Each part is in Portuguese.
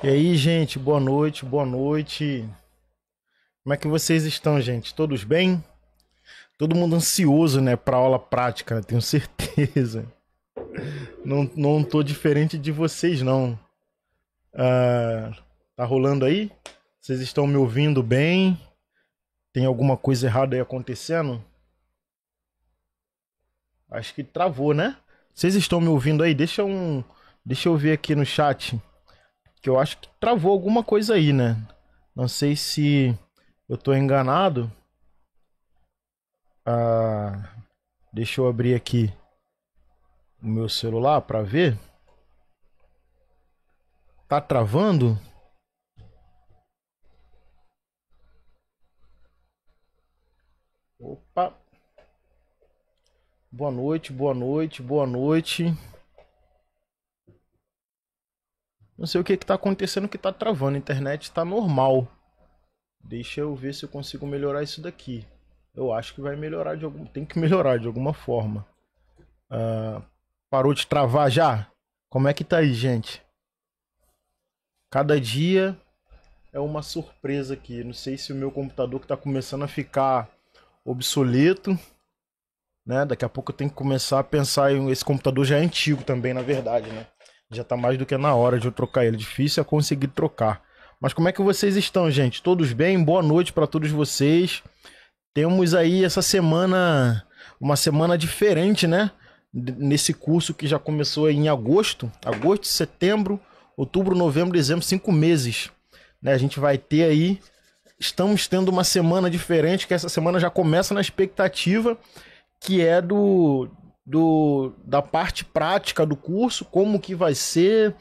E aí, gente, boa noite, boa noite. Como é que vocês estão, gente? Todos bem? Todo mundo ansioso, né, para aula prática, né? tenho certeza. Não, não tô diferente de vocês, não. Uh, tá rolando aí? Vocês estão me ouvindo bem? Tem alguma coisa errada aí acontecendo? Acho que travou, né? Vocês estão me ouvindo aí? Deixa um, deixa eu ver aqui no chat que eu acho que travou alguma coisa aí, né? Não sei se eu tô enganado. Ah, deixa eu abrir aqui o meu celular para ver. Tá travando? Opa. Boa noite, boa noite, boa noite. Não sei o que está acontecendo que está travando. A internet está normal. Deixa eu ver se eu consigo melhorar isso daqui. Eu acho que vai melhorar de algum. Tem que melhorar de alguma forma. Uh, parou de travar já? Como é que tá aí, gente? Cada dia é uma surpresa aqui. Não sei se o meu computador que tá começando a ficar obsoleto. Né? Daqui a pouco eu tenho que começar a pensar em. Esse computador já é antigo também, na verdade, né? Já tá mais do que na hora de eu trocar ele. Difícil é conseguir trocar. Mas como é que vocês estão, gente? Todos bem? Boa noite para todos vocês. Temos aí essa semana, uma semana diferente, né? Nesse curso que já começou em agosto, agosto, setembro, outubro, novembro, dezembro, cinco meses. Né? A gente vai ter aí, estamos tendo uma semana diferente, que essa semana já começa na expectativa, que é do do, da parte prática do curso, como que vai ser.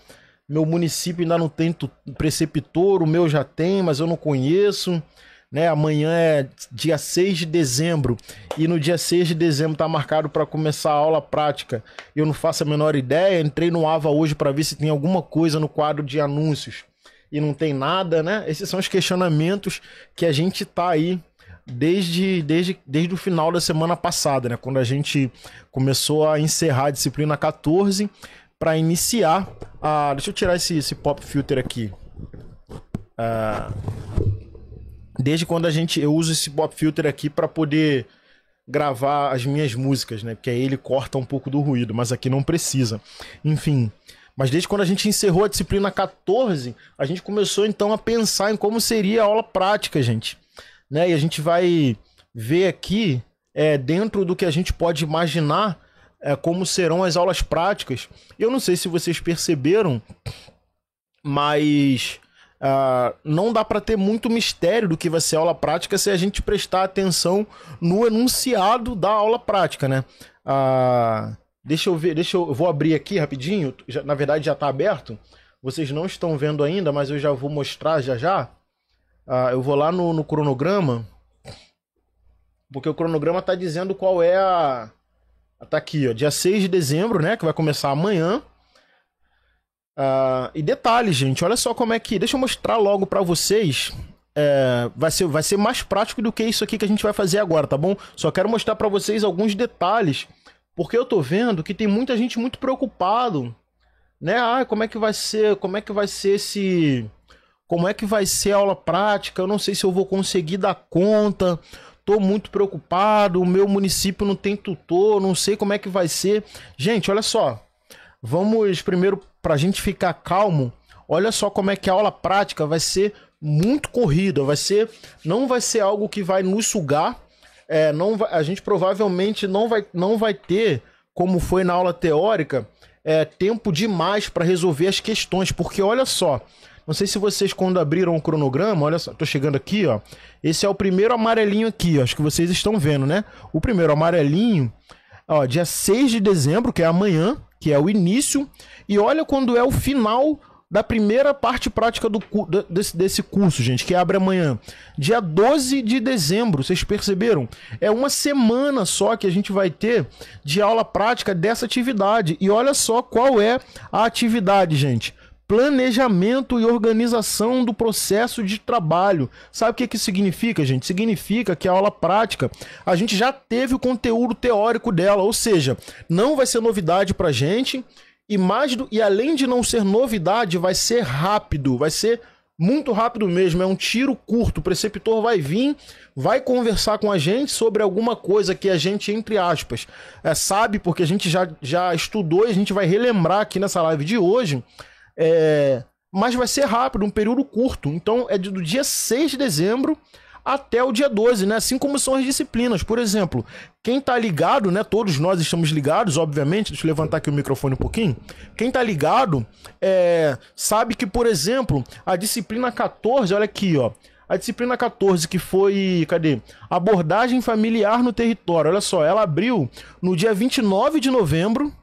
Meu município ainda não tem preceptor, o meu já tem, mas eu não conheço. Né? Amanhã é dia 6 de dezembro e no dia 6 de dezembro está marcado para começar a aula prática. Eu não faço a menor ideia, entrei no AVA hoje para ver se tem alguma coisa no quadro de anúncios e não tem nada, né? Esses são os questionamentos que a gente está aí desde, desde, desde o final da semana passada, né? Quando a gente começou a encerrar a disciplina 14 para iniciar a. Deixa eu tirar esse, esse pop filter aqui. Uh, desde quando a gente. Eu uso esse pop filter aqui para poder gravar as minhas músicas, né? Porque aí ele corta um pouco do ruído, mas aqui não precisa. Enfim. Mas desde quando a gente encerrou a disciplina 14, a gente começou então a pensar em como seria a aula prática, gente né? E a gente vai ver aqui, é, dentro do que a gente pode imaginar, é, como serão as aulas práticas. Eu não sei se vocês perceberam, mas uh, não dá para ter muito mistério do que vai ser aula prática se a gente prestar atenção no enunciado da aula prática, né? Uh, deixa eu ver, deixa eu, eu vou abrir aqui rapidinho. Já, na verdade já está aberto. Vocês não estão vendo ainda, mas eu já vou mostrar já já. Ah, eu vou lá no, no, cronograma, porque o cronograma tá dizendo qual é a. Tá aqui, ó, dia 6 de dezembro, né? Que vai começar amanhã. Ah, e detalhe, gente, olha só como é que. Deixa eu mostrar logo para vocês. É, vai, ser, vai ser mais prático do que isso aqui que a gente vai fazer agora, tá bom? Só quero mostrar para vocês alguns detalhes, porque eu tô vendo que tem muita gente muito preocupado, né? Ah, como é que vai ser, como é que vai ser esse como é que vai ser a aula prática, eu não sei se eu vou conseguir dar conta, Estou muito preocupado, o meu município não tem tutor, não sei como é que vai ser. Gente, olha só, vamos primeiro, para a gente ficar calmo, olha só como é que a aula prática vai ser muito corrida, vai ser, não vai ser algo que vai nos sugar, é, não vai, a gente provavelmente não vai, não vai ter, como foi na aula teórica, é, tempo demais para resolver as questões, porque olha só, não sei se vocês, quando abriram o cronograma, olha só, tô chegando aqui, ó. Esse é o primeiro amarelinho aqui, ó, acho que vocês estão vendo, né? O primeiro amarelinho, ó, dia 6 de dezembro, que é amanhã, que é o início. E olha quando é o final da primeira parte prática do, desse, desse curso, gente, que abre amanhã. Dia 12 de dezembro, vocês perceberam? É uma semana só que a gente vai ter de aula prática dessa atividade. E olha só qual é a atividade, gente planejamento e organização do processo de trabalho. Sabe o que, que significa, gente? Significa que a aula prática, a gente já teve o conteúdo teórico dela, ou seja, não vai ser novidade para gente e mais do, e além de não ser novidade, vai ser rápido, vai ser muito rápido mesmo, é um tiro curto. O preceptor vai vir, vai conversar com a gente sobre alguma coisa que a gente, entre aspas, é, sabe, porque a gente já, já estudou e a gente vai relembrar aqui nessa live de hoje. É, mas vai ser rápido, um período curto. Então é do dia 6 de dezembro até o dia 12, né? Assim como são as disciplinas. Por exemplo, quem tá ligado, né? Todos nós estamos ligados, obviamente. Deixa eu levantar aqui o microfone um pouquinho. Quem tá ligado é, sabe que, por exemplo, a disciplina 14, olha aqui, ó. A disciplina 14, que foi. Cadê? Abordagem familiar no território. Olha só, ela abriu no dia 29 de novembro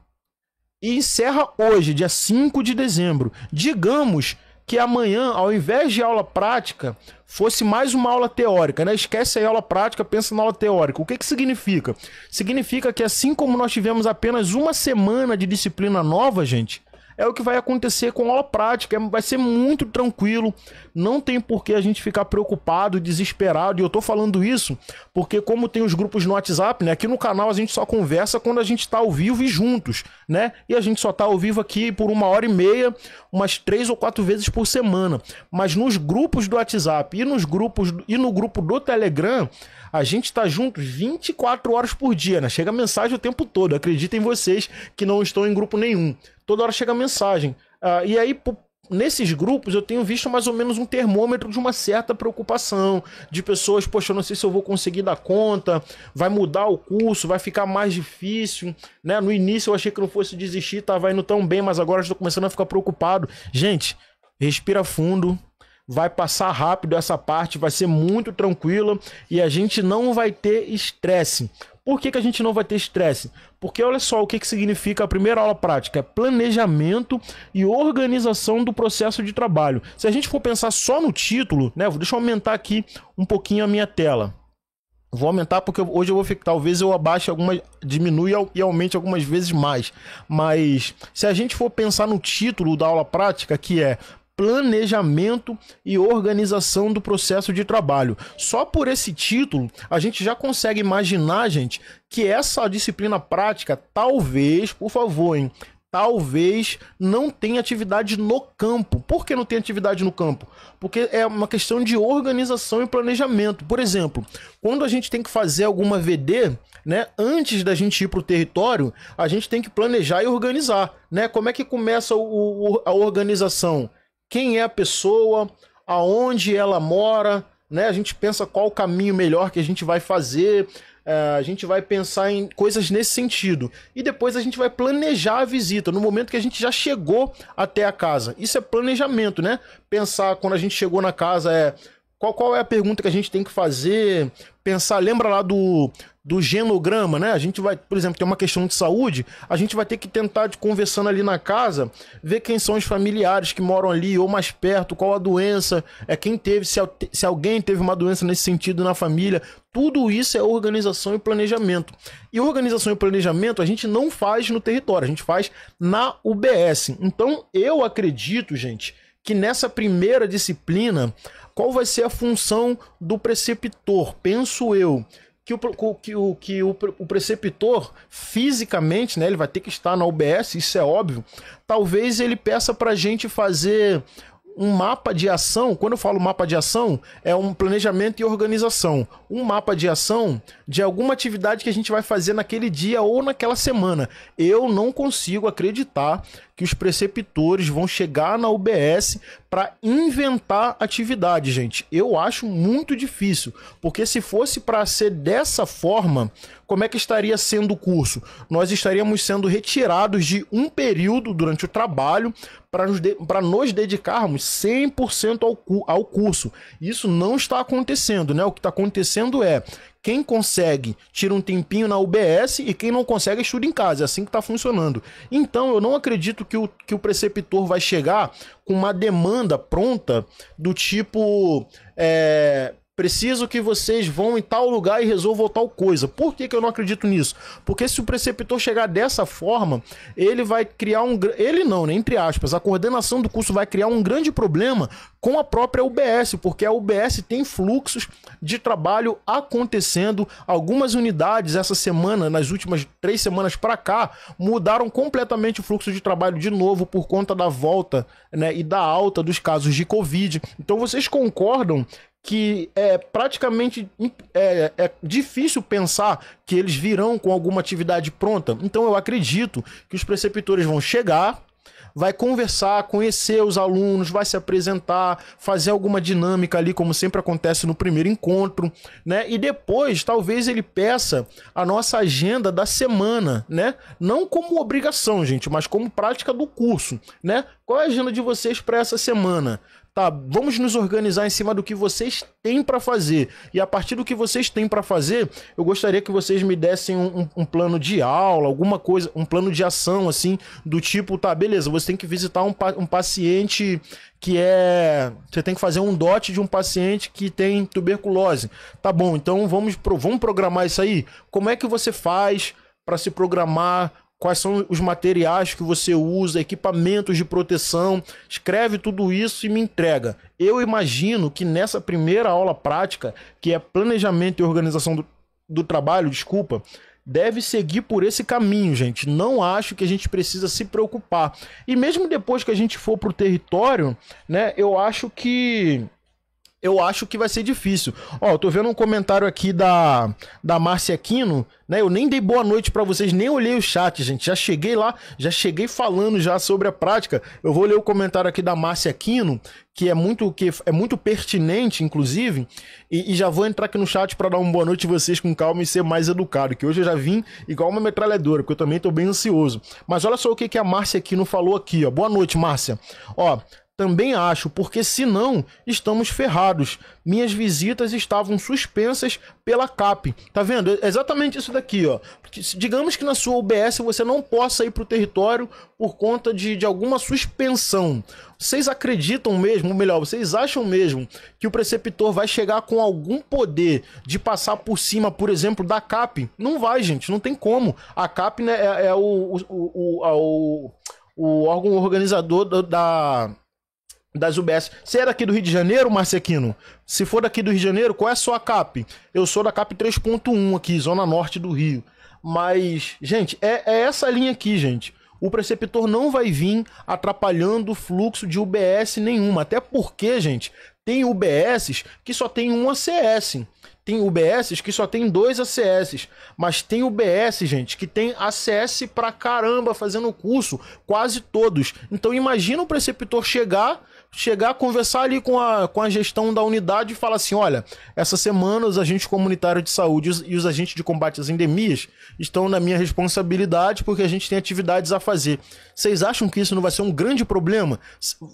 e encerra hoje, dia 5 de dezembro. Digamos que amanhã, ao invés de aula prática, fosse mais uma aula teórica, né? Esquece a aula prática, pensa na aula teórica. O que, que significa? Significa que assim como nós tivemos apenas uma semana de disciplina nova, gente, é o que vai acontecer com a aula prática. É, vai ser muito tranquilo. Não tem por que a gente ficar preocupado, desesperado. E eu tô falando isso porque, como tem os grupos no WhatsApp, né? Aqui no canal a gente só conversa quando a gente tá ao vivo e juntos, né? E a gente só tá ao vivo aqui por uma hora e meia, umas três ou quatro vezes por semana. Mas nos grupos do WhatsApp e nos grupos e no grupo do Telegram, a gente tá juntos 24 horas por dia, né? Chega mensagem o tempo todo. Acreditem vocês que não estão em grupo nenhum toda hora chega mensagem. Uh, e aí, nesses grupos, eu tenho visto mais ou menos um termômetro de uma certa preocupação, de pessoas, poxa, eu não sei se eu vou conseguir dar conta, vai mudar o curso, vai ficar mais difícil, né? No início eu achei que não fosse desistir, tava tá, indo tão bem, mas agora estou começando a ficar preocupado. Gente, respira fundo, vai passar rápido essa parte, vai ser muito tranquila e a gente não vai ter estresse. Por que, que a gente não vai ter estresse? Porque olha só o que, que significa a primeira aula prática: é planejamento e organização do processo de trabalho. Se a gente for pensar só no título, né? Deixa eu aumentar aqui um pouquinho a minha tela. Vou aumentar porque hoje eu vou ficar. Talvez eu abaixe algumas. diminui e aumente algumas vezes mais. Mas se a gente for pensar no título da aula prática, que é planejamento e organização do processo de trabalho. Só por esse título, a gente já consegue imaginar, gente, que essa disciplina prática, talvez, por favor, hein, talvez não tenha atividade no campo. Por que não tem atividade no campo? Porque é uma questão de organização e planejamento. Por exemplo, quando a gente tem que fazer alguma VD, né, antes da gente ir para o território, a gente tem que planejar e organizar. Né? Como é que começa o, o, a organização? quem é a pessoa, aonde ela mora, né? A gente pensa qual o caminho melhor que a gente vai fazer, é, a gente vai pensar em coisas nesse sentido. E depois a gente vai planejar a visita, no momento que a gente já chegou até a casa. Isso é planejamento, né? Pensar quando a gente chegou na casa é. Qual, qual é a pergunta que a gente tem que fazer? Pensar, lembra lá do, do genograma, né? A gente vai, por exemplo, tem uma questão de saúde, a gente vai ter que tentar, conversando ali na casa, ver quem são os familiares que moram ali ou mais perto, qual a doença, é quem teve, se, se alguém teve uma doença nesse sentido na família. Tudo isso é organização e planejamento. E organização e planejamento a gente não faz no território, a gente faz na UBS. Então, eu acredito, gente, que nessa primeira disciplina, qual vai ser a função do preceptor? Penso eu que o, que o, que o, o preceptor fisicamente, né, ele vai ter que estar na UBS, isso é óbvio. Talvez ele peça para a gente fazer um mapa de ação, quando eu falo mapa de ação, é um planejamento e organização. Um mapa de ação de alguma atividade que a gente vai fazer naquele dia ou naquela semana. Eu não consigo acreditar que os preceptores vão chegar na UBS para inventar atividade, gente. Eu acho muito difícil, porque se fosse para ser dessa forma, como é que estaria sendo o curso? Nós estaríamos sendo retirados de um período durante o trabalho para nos, de, nos dedicarmos 100% ao, ao curso. Isso não está acontecendo, né? O que está acontecendo é quem consegue tira um tempinho na UBS e quem não consegue estuda em casa. É assim que está funcionando. Então eu não acredito que o, que o preceptor vai chegar com uma demanda pronta do tipo. É, preciso que vocês vão em tal lugar e resolvam tal coisa. Por que, que eu não acredito nisso? Porque se o preceptor chegar dessa forma, ele vai criar um. Ele não, né? Entre aspas, a coordenação do curso vai criar um grande problema com a própria UBS, porque a UBS tem fluxos de trabalho acontecendo. Algumas unidades essa semana, nas últimas três semanas para cá, mudaram completamente o fluxo de trabalho de novo por conta da volta né, e da alta dos casos de Covid. Então vocês concordam que é praticamente é, é, difícil pensar que eles virão com alguma atividade pronta. Então eu acredito que os preceptores vão chegar, vai conversar, conhecer os alunos, vai se apresentar, fazer alguma dinâmica ali, como sempre acontece no primeiro encontro, né? E depois, talvez ele peça a nossa agenda da semana, né? Não como obrigação, gente, mas como prática do curso, né? Qual é a agenda de vocês para essa semana? tá? Vamos nos organizar em cima do que vocês têm para fazer. E a partir do que vocês têm para fazer, eu gostaria que vocês me dessem um, um, um, plano de aula, alguma coisa, um plano de ação, assim, do tipo, tá, beleza, você tem que visitar um, um paciente que é. Você tem que fazer um dote de um paciente que tem tuberculose. Tá bom, então vamos, vamos programar isso aí. Como é que você faz para se programar? quais são os materiais que você usa, equipamentos de proteção, escreve tudo isso e me entrega. Eu imagino que nessa primeira aula prática, que é planejamento e organização do, do trabalho, desculpa, deve seguir por esse caminho, gente. Não acho que a gente precisa se preocupar. E mesmo depois que a gente for para o território, né, eu acho que eu acho que vai ser difícil. Ó, eu tô vendo um comentário aqui da, da Márcia Quino, né? Eu nem dei boa noite para vocês, nem olhei o chat, gente. Já cheguei lá, já cheguei falando já sobre a prática. Eu vou ler o comentário aqui da Márcia Quino, que é muito que é muito pertinente, inclusive, e, e já vou entrar aqui no chat para dar uma boa noite a vocês com calma e ser mais educado, que hoje eu já vim igual uma metralhadora, porque eu também tô bem ansioso. Mas olha só o que que a Márcia Quino falou aqui, ó. Boa noite, Márcia. Ó, também acho, porque senão estamos ferrados. Minhas visitas estavam suspensas pela CAP. Tá vendo? É exatamente isso daqui, ó. digamos que na sua UBS você não possa ir para o território por conta de, de alguma suspensão. Vocês acreditam mesmo, ou melhor, vocês acham mesmo que o preceptor vai chegar com algum poder de passar por cima, por exemplo, da CAP? Não vai, gente, não tem como. A CAP né, é, é o, o, o, o, órgão organizador da das UBS. Você é daqui do Rio de Janeiro, Marcequino? Se for daqui do Rio de Janeiro, qual é a sua CAP? Eu sou da CAP 3.1 aqui, Zona Norte do Rio. Mas, gente, é, é essa linha aqui, gente. O preceptor não vai vir atrapalhando o fluxo de UBS nenhuma. Até porque, gente, tem UBSs que só tem um ACS. Tem UBSs que só tem dois ACS. Mas tem UBS, gente, que tem ACS pra caramba fazendo o curso, quase todos. Então imagina o preceptor chegar chegar, conversar ali com a, com a gestão da unidade e falar assim: olha, essa semana os agentes comunitários de saúde e os, agentes de combate às endemias estão na minha responsabilidade porque a gente tem atividades a fazer. Vocês acham que isso não vai ser um grande problema?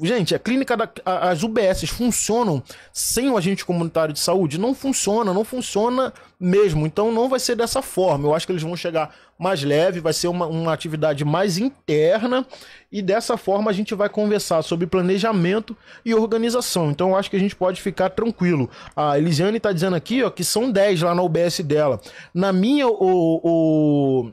Gente, a clínica da, as UBSs funcionam sem o agente comunitário de saúde? Não funciona, não funciona mesmo. Então não vai ser dessa forma. Eu acho que eles vão chegar mais leve, vai ser uma, uma atividade mais interna e dessa forma a gente vai conversar sobre planejamento e organização. Então eu acho que a gente pode ficar tranquilo. A Elisiane está dizendo aqui ó, que são 10 lá na UBS dela. Na minha, o, o,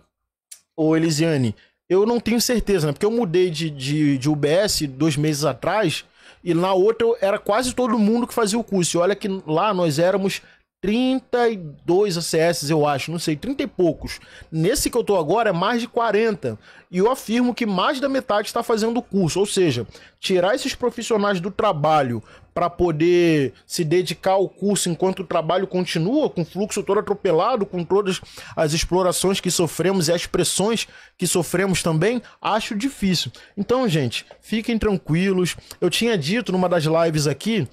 o Elisiane, eu não tenho certeza, né? Porque eu mudei de, de, de UBS dois meses atrás e na outra era quase todo mundo que fazia o curso. E olha que lá nós éramos 32 ACS, eu acho, não sei, 30 e poucos. Nesse que eu tô agora é mais de 40. E eu afirmo que mais da metade está fazendo o curso. Ou seja, tirar esses profissionais do trabalho para poder se dedicar ao curso enquanto o trabalho continua, com o fluxo todo atropelado, com todas as explorações que sofremos e as pressões que sofremos também, acho difícil. Então, gente, fiquem tranquilos. Eu tinha dito numa das lives aqui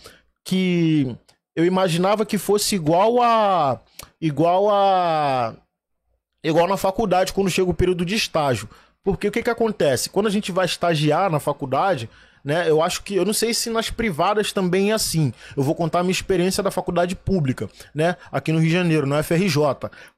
que eu imaginava que fosse igual a. Igual a. Igual na faculdade, quando chega o período de estágio. Porque o que, que acontece? Quando a gente vai estagiar na faculdade, né? Eu acho que eu não sei se nas privadas também é assim. Eu vou contar a minha experiência da faculdade pública, né? Aqui no Rio de Janeiro, na FRJ.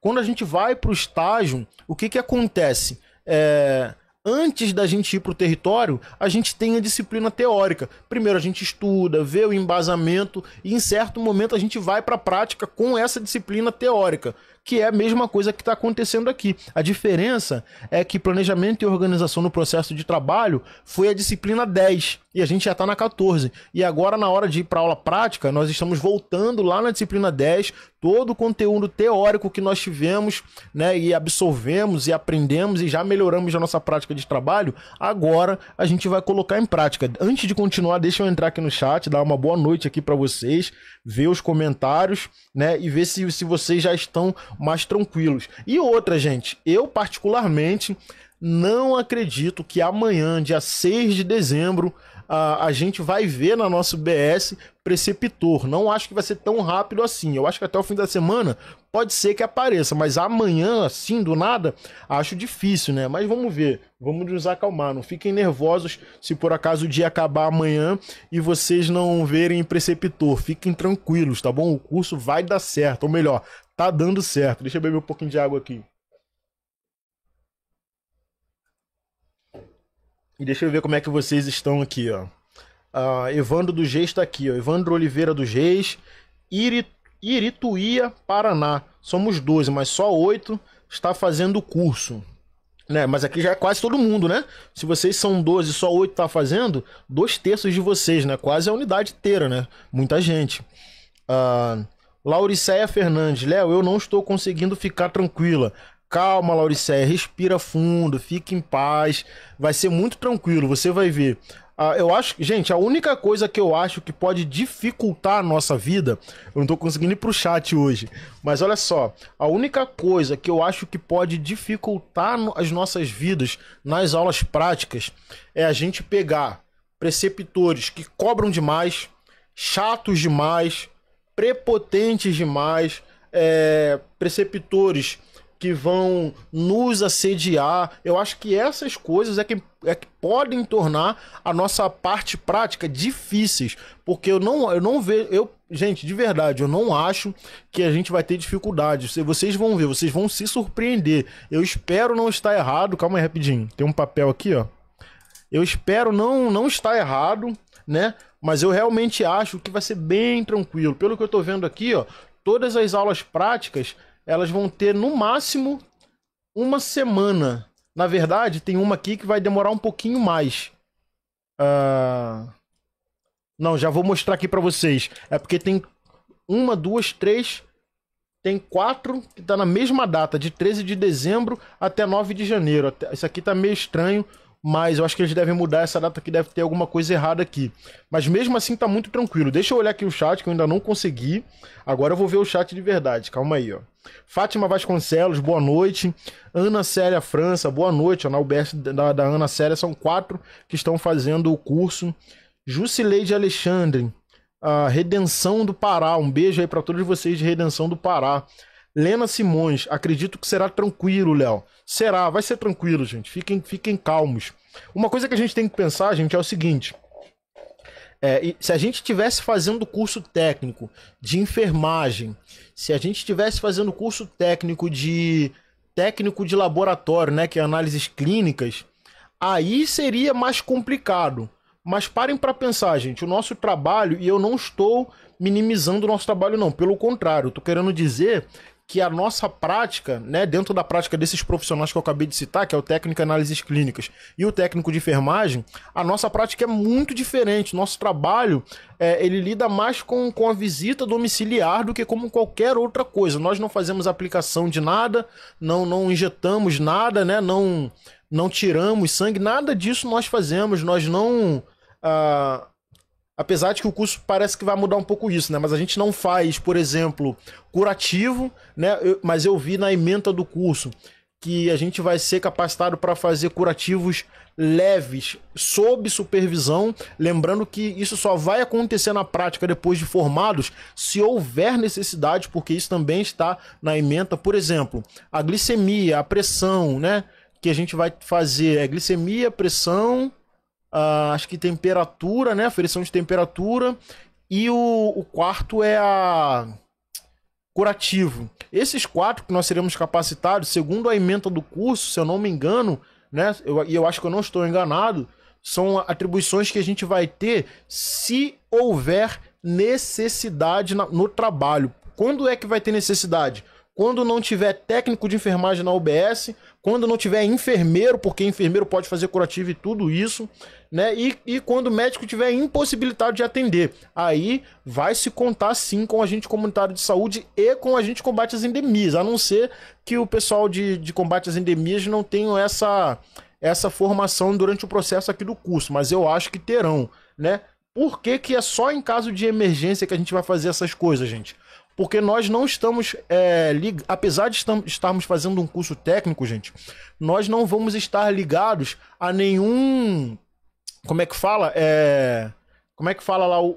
Quando a gente vai para o estágio, o que que acontece? É, antes da gente ir para o território, a gente tem a disciplina teórica. Primeiro a gente estuda, vê o embasamento e em certo momento a gente vai para a prática com essa disciplina teórica que é a mesma coisa que está acontecendo aqui. A diferença é que planejamento e organização no processo de trabalho foi a disciplina 10 e a gente já está na 14. E agora, na hora de ir para aula prática, nós estamos voltando lá na disciplina 10, todo o conteúdo teórico que nós tivemos, né, e absorvemos e aprendemos e já melhoramos a nossa prática de trabalho, agora a gente vai colocar em prática. Antes de continuar, deixa eu entrar aqui no chat, dar uma boa noite aqui para vocês, ver os comentários, né, e ver se, se vocês já estão mais tranquilos. E outra, gente, eu particularmente não acredito que amanhã, dia 6 de dezembro, a, a gente vai ver na nossa BS preceptor. Não acho que vai ser tão rápido assim. Eu acho que até o fim da semana pode ser que apareça, mas amanhã, assim, do nada, acho difícil, né? Mas vamos ver, vamos nos acalmar. Não fiquem nervosos se por acaso o dia acabar amanhã e vocês não verem preceptor. Fiquem tranquilos, tá bom? O curso vai dar certo, ou melhor, Tá dando certo. Deixa eu beber um pouquinho de água aqui. E deixa eu ver como é que vocês estão aqui, ó. Uh, Evandro do Geis está aqui, ó. Evandro Oliveira do Geis. Irituía, Irituia, Paraná. Somos 12, mas só 8 está fazendo o curso. Né? Mas aqui já é quase todo mundo, né? Se vocês são 12 só 8 tá fazendo, dois terços de vocês, né? Quase a unidade inteira, né? Muita gente. Uh, Lauriceia Fernandes, Léo, eu não estou conseguindo ficar tranquila. Calma, Lauriceia, respira fundo, fique em paz. Vai ser muito tranquilo, você vai ver. Ah, eu acho, gente, a única coisa que eu acho que pode dificultar a nossa vida, eu não tô conseguindo ir pro chat hoje, mas olha só, a única coisa que eu acho que pode dificultar as nossas vidas nas aulas práticas é a gente pegar preceptores que cobram demais, chatos demais, prepotentes demais, é, preceptores que vão nos assediar. Eu acho que essas coisas é que, é que podem tornar a nossa parte prática difíceis, porque eu não, eu não vejo, eu gente, de verdade, eu não acho que a gente vai ter dificuldade. Vocês vão ver, vocês vão se surpreender. Eu espero não estar errado. Calma aí rapidinho. Tem um papel aqui, ó. Eu espero não não estar errado né? Mas eu realmente acho que vai ser bem tranquilo. Pelo que eu tô vendo aqui, ó, todas as aulas práticas, elas vão ter no máximo uma semana. Na verdade, tem uma aqui que vai demorar um pouquinho mais. Uh... Não, já vou mostrar aqui para vocês. É porque tem uma, duas, três, tem quatro que tá na mesma data, de 13 de dezembro até 9 de janeiro. Isso aqui tá meio estranho mas eu acho que eles devem mudar essa data que deve ter alguma coisa errada aqui. Mas mesmo assim tá muito tranquilo. Deixa eu olhar aqui o chat que eu ainda não consegui. Agora eu vou ver o chat de verdade. Calma aí, ó. Fátima Vasconcelos, boa noite. Ana Célia França, boa noite. Ana Alberto da, da Ana Célia são quatro que estão fazendo o curso. Jusileide Alexandre, a Redenção do Pará. Um beijo aí para todos vocês de Redenção do Pará. Lena Simões, acredito que será tranquilo, Léo. Será, vai ser tranquilo, gente. Fiquem, fiquem calmos. Uma coisa que a gente tem que pensar, gente, é o seguinte. É, se a gente estivesse fazendo curso técnico de enfermagem, se a gente estivesse fazendo curso técnico de técnico de laboratório, né, que é análises clínicas, aí seria mais complicado. Mas parem para pensar, gente, o nosso trabalho, e eu não estou minimizando o nosso trabalho, não, pelo contrário, estou querendo dizer que a nossa prática, né, dentro da prática desses profissionais que eu acabei de citar, que é o técnico de análises clínicas e o técnico de enfermagem, a nossa prática é muito diferente. Nosso trabalho, é, ele lida mais com, com a visita domiciliar do que como qualquer outra coisa. Nós não fazemos aplicação de nada, não, não injetamos nada, né, não, não tiramos sangue, nada disso nós fazemos. Nós não... Ah, Apesar de que o curso parece que vai mudar um pouco isso, né? Mas a gente não faz, por exemplo, curativo, né? Eu, mas eu vi na emenda do curso que a gente vai ser capacitado para fazer curativos leves, sob supervisão. Lembrando que isso só vai acontecer na prática depois de formados, se houver necessidade, porque isso também está na emenda. Por exemplo, a glicemia, a pressão, né? Que a gente vai fazer é glicemia, pressão, Uh, acho que temperatura, né? Aferição de temperatura. E o, o quarto é a curativo. Esses quatro que nós seremos capacitados, segundo a emenda do curso, se eu não me engano, né? E eu, eu acho que eu não estou enganado, são atribuições que a gente vai ter se houver necessidade na, no trabalho. Quando é que vai ter necessidade? Quando não tiver técnico de enfermagem na UBS, quando não tiver enfermeiro, porque enfermeiro pode fazer curativo e tudo isso, né? E, e quando o médico tiver impossibilitado de atender, aí vai se contar sim com o agente comunitário de saúde e com o agente de combate às endemias, a não ser que o pessoal de, de combate às endemias não tenha essa, essa formação durante o processo aqui do curso, mas eu acho que terão, né? Por que, que é só em caso de emergência que a gente vai fazer essas coisas, gente? Porque nós não estamos, é, lig... apesar de estarmos fazendo um curso técnico, gente, nós não vamos estar ligados a nenhum. Como é que fala? É... Como é que fala lá o,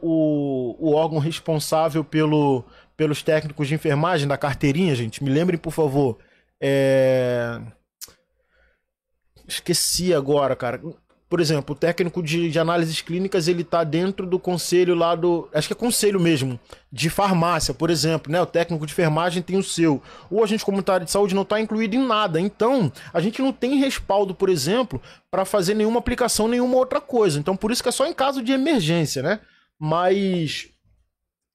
o, órgão responsável pelo, pelos técnicos de enfermagem da carteirinha, gente? Me lembrem, por favor. É... Esqueci agora, cara por exemplo, o técnico de, de análises clínicas, ele tá dentro do conselho lá do. Acho que é conselho mesmo, de farmácia, por exemplo, né? O técnico de enfermagem tem o seu. O agente comunitário de saúde não está incluído em nada. Então, a gente não tem respaldo, por exemplo, para fazer nenhuma aplicação, nenhuma outra coisa. Então, por isso que é só em caso de emergência, né? Mas.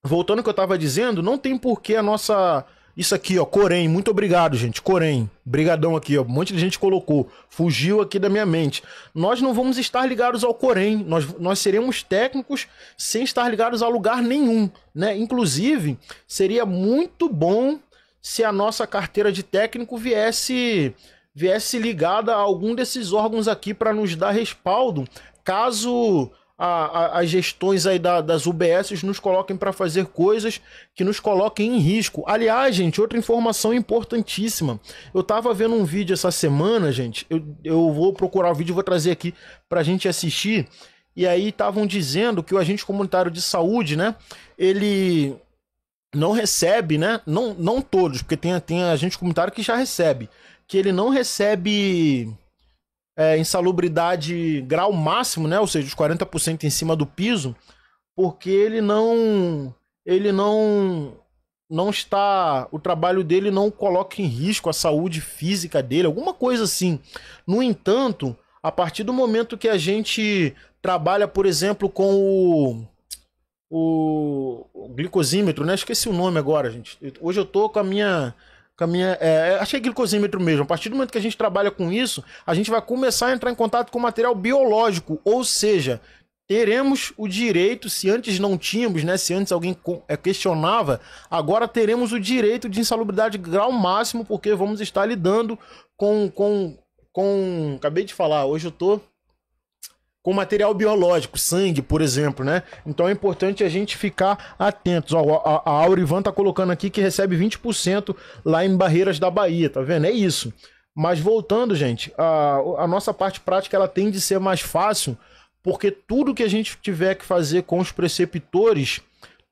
Voltando ao que eu estava dizendo, não tem por que a nossa isso aqui, ó, Corém, muito obrigado, gente. Corém, brigadão aqui, ó. Um monte de gente colocou, fugiu aqui da minha mente. Nós não vamos estar ligados ao Corém, nós, nós seremos técnicos sem estar ligados a lugar nenhum, né? Inclusive, seria muito bom se a nossa carteira de técnico viesse viesse ligada a algum desses órgãos aqui para nos dar respaldo, caso a, a, as gestões aí da, das UBSs nos coloquem para fazer coisas que nos coloquem em risco. Aliás, gente, outra informação importantíssima. Eu estava vendo um vídeo essa semana, gente. Eu, eu vou procurar o vídeo e vou trazer aqui para a gente assistir. E aí estavam dizendo que o agente comunitário de saúde, né? Ele não recebe, né? Não, não todos, porque tem, tem agente comunitário que já recebe. Que ele não recebe é, insalubridade grau máximo, né? Ou seja, os 40% em cima do piso, porque ele não ele não não está o trabalho dele não coloca em risco a saúde física dele, alguma coisa assim. No entanto, a partir do momento que a gente trabalha, por exemplo, com o, o glicosímetro, né? Esqueci o nome agora, gente. Hoje eu tô com a minha caminha, é, é, achei glicosímetro mesmo. A partir do momento que a gente trabalha com isso, a gente vai começar a entrar em contato com material biológico, ou seja, teremos o direito, se antes não tínhamos, né, se antes alguém é, questionava, agora teremos o direito de insalubridade grau máximo, porque vamos estar lidando com com com, acabei de falar, hoje eu tô com material biológico, sangue, por exemplo, né? Então é importante a gente ficar atentos. Ó, a, a Aurivan tá colocando aqui que recebe 20% lá em Barreiras da Bahia, tá vendo? É isso. Mas voltando, gente, a, a nossa parte prática ela tem de ser mais fácil, porque tudo que a gente tiver que fazer com os preceptores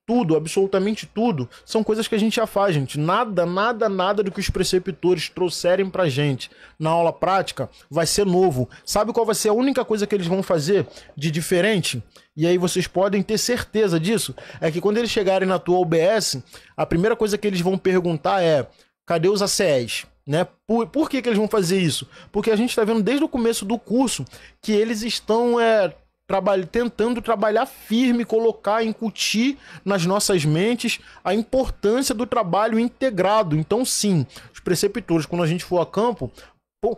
tudo, absolutamente tudo, são coisas que a gente já faz, gente. Nada, nada, nada do que os preceptores trouxerem pra gente na aula prática vai ser novo. Sabe qual vai ser a única coisa que eles vão fazer de diferente? E aí vocês podem ter certeza disso, é que quando eles chegarem na tua OBS, a primeira coisa que eles vão perguntar é: cadê os ACEs? Né? Por, por que, que eles vão fazer isso? Porque a gente está vendo desde o começo do curso que eles estão é, trabalho, tentando trabalhar firme, colocar, incutir nas nossas mentes a importância do trabalho integrado. Então, sim, os preceptores, quando a gente for a campo,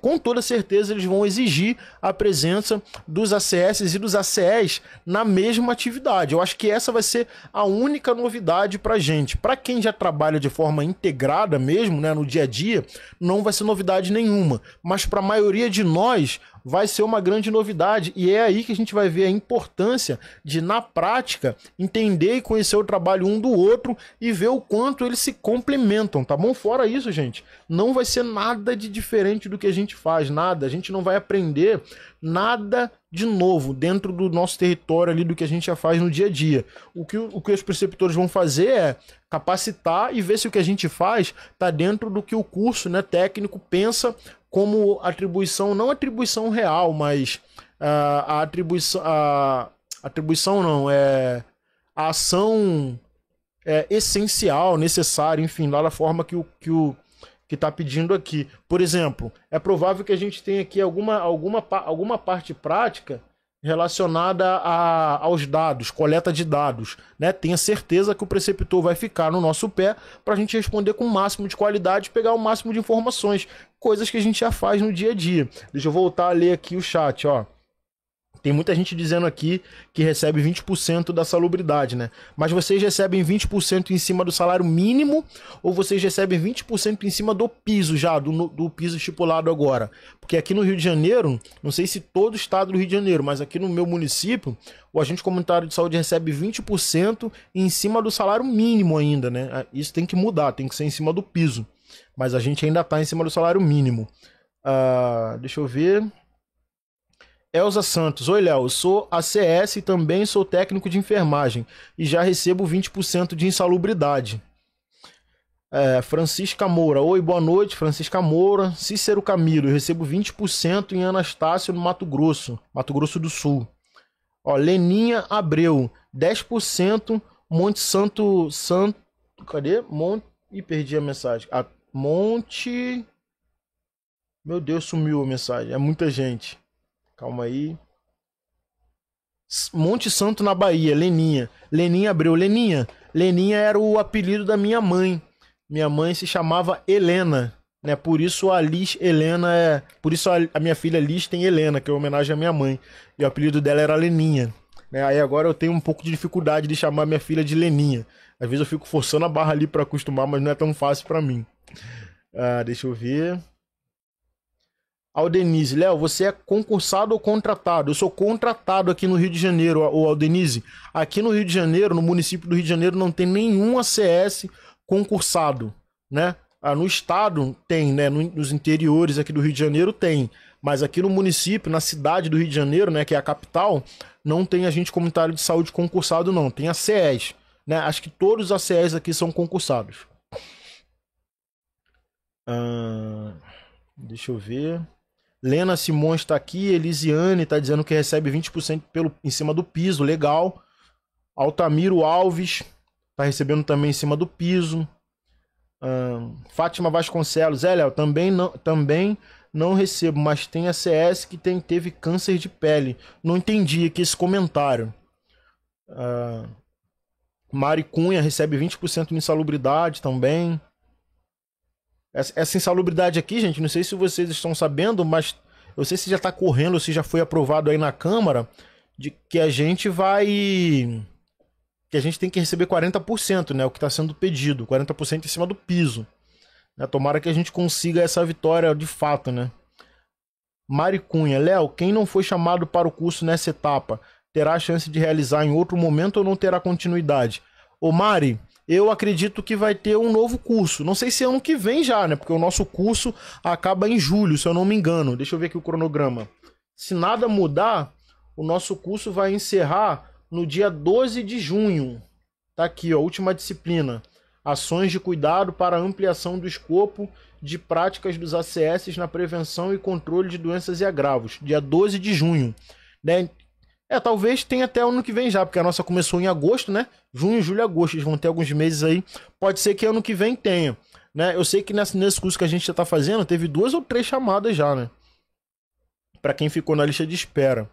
com toda certeza eles vão exigir a presença dos ACS e dos ACEs na mesma atividade. Eu acho que essa vai ser a única novidade para gente. Para quem já trabalha de forma integrada mesmo, né, no dia a dia, não vai ser novidade nenhuma. Mas para a maioria de nós, vai ser uma grande novidade. E é aí que a gente vai ver a importância de, na prática, entender e conhecer o trabalho um do outro e ver o quanto eles se complementam, tá bom? Fora isso, gente, não vai ser nada de diferente do que a gente faz, nada. A gente não vai aprender nada de novo dentro do nosso território ali do que a gente já faz no dia a dia. O que, o que os preceptores vão fazer é capacitar e ver se o que a gente faz está dentro do que o curso né, técnico pensa como atribuição, não atribuição real, mas uh, a atribuição. A, atribuição não, é a ação é, essencial, necessária, enfim, lá da forma que o. Que o que está pedindo aqui. Por exemplo, é provável que a gente tenha aqui alguma, alguma, alguma parte prática relacionada a, aos dados, coleta de dados. Né? Tenha certeza que o preceptor vai ficar no nosso pé para a gente responder com o máximo de qualidade, pegar o máximo de informações, coisas que a gente já faz no dia a dia. Deixa eu voltar a ler aqui o chat, ó. Tem muita gente dizendo aqui que recebe 20% da salubridade, né? Mas vocês recebem 20% em cima do salário mínimo ou vocês recebem 20% em cima do piso já, do, do piso estipulado agora? Porque aqui no Rio de Janeiro, não sei se todo o estado do Rio de Janeiro, mas aqui no meu município, o agente comunitário de saúde recebe 20% em cima do salário mínimo ainda, né? Ah, isso tem que mudar, tem que ser em cima do piso. Mas a gente ainda está em cima do salário mínimo. Uh, deixa eu ver. Elza Santos, oi Léo, sou ACS e também sou técnico de enfermagem e já recebo 20% de insalubridade. É, Francisca Moura, oi, boa noite, Francisca Moura. Cícero Camilo, eu recebo 20% em Anastácio, no Mato Grosso, Mato Grosso do Sul. Ó, Leninha Abreu, 10% Monte Santo, Santo, cadê? Monte, e perdi a mensagem. A Monte, meu Deus, sumiu a mensagem, é muita gente. Calma aí. Monte Santo na Bahia, Leninha. Leninha abriu. Leninha. Leninha era o apelido da minha mãe. Minha mãe se chamava Helena, né? Por isso a Liz Helena é. Por isso a, minha filha Liz tem Helena, que é homenagem à minha mãe. E o apelido dela era Leninha. Né? Aí agora eu tenho um pouco de dificuldade de chamar minha filha de Leninha. Às vezes eu fico forçando a barra ali para acostumar, mas não é tão fácil para mim. Ah, deixa eu ver. Aldenise, Léo, você é concursado ou contratado? Eu sou contratado aqui no Rio de Janeiro, ou Aldenise, Aqui no Rio de Janeiro, no município do Rio de Janeiro, não tem nenhum ACS concursado, né? Ah, no estado tem, né? Nos interiores aqui do Rio de Janeiro tem. Mas aqui no município, na cidade do Rio de Janeiro, né? Que é a capital, não tem agente comunitário de saúde concursado, não. Tem ACS, né? Acho que todos os ACS aqui são concursados. Ah, deixa eu ver. Lena Simões está aqui, Elisiane está dizendo que recebe 20% pelo, em cima do piso, legal. Altamiro Alves está recebendo também em cima do piso. Uh, Fátima Vasconcelos, é Léo, também não, também não recebo, mas tem a CS que tem, teve câncer de pele. Não entendi aqui esse comentário. Uh, Mari Cunha recebe 20% de insalubridade também. Essa, essa insalubridade aqui, gente, não sei se vocês estão sabendo, mas eu sei se já está correndo, se já foi aprovado aí na Câmara, de que a gente vai. que a gente tem que receber 40%, né? O que está sendo pedido, 40% em cima do piso. Né? Tomara que a gente consiga essa vitória de fato, né? Mari Cunha, Léo, quem não foi chamado para o curso nessa etapa terá a chance de realizar em outro momento ou não terá continuidade? Ô Mari, eu acredito que vai ter um novo curso. Não sei se é ano que vem já, né? Porque o nosso curso acaba em julho, se eu não me engano. Deixa eu ver aqui o cronograma. Se nada mudar, o nosso curso vai encerrar no dia 12 de junho. Tá aqui, ó, última disciplina. Ações de cuidado para ampliação do escopo de práticas dos ACS na prevenção e controle de doenças e agravos, dia 12 de junho. Né? É, talvez tenha até ano que vem já, porque a nossa começou em agosto, né? Junho, julho, agosto, eles vão ter alguns meses aí. Pode ser que ano que vem tenha, né? Eu sei que nesse, nesse curso que a gente já tá fazendo, teve duas ou três chamadas já, né? Para quem ficou na lista de espera.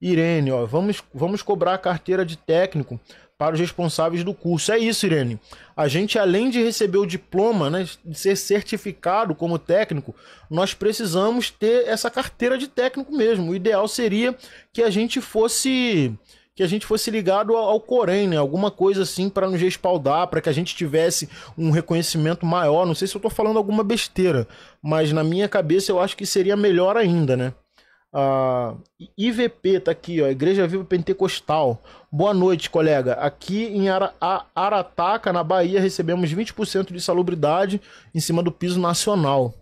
Irene, ó, vamos, vamos cobrar a carteira de técnico para os responsáveis do curso. É isso, Irene. A gente, além de receber o diploma, né, de ser certificado como técnico, nós precisamos ter essa carteira de técnico mesmo. O ideal seria que a gente fosse que a gente fosse ligado ao, Corém, né? Alguma coisa assim para nos respaldar, para que a gente tivesse um reconhecimento maior. Não sei se eu estou falando alguma besteira, mas na minha cabeça eu acho que seria melhor ainda, né? a ah, IVP tá aqui, ó, Igreja Viva Pentecostal. Boa noite, colega. Aqui em Ara Arataca, na Bahia, recebemos 20% de salubridade em cima do piso nacional.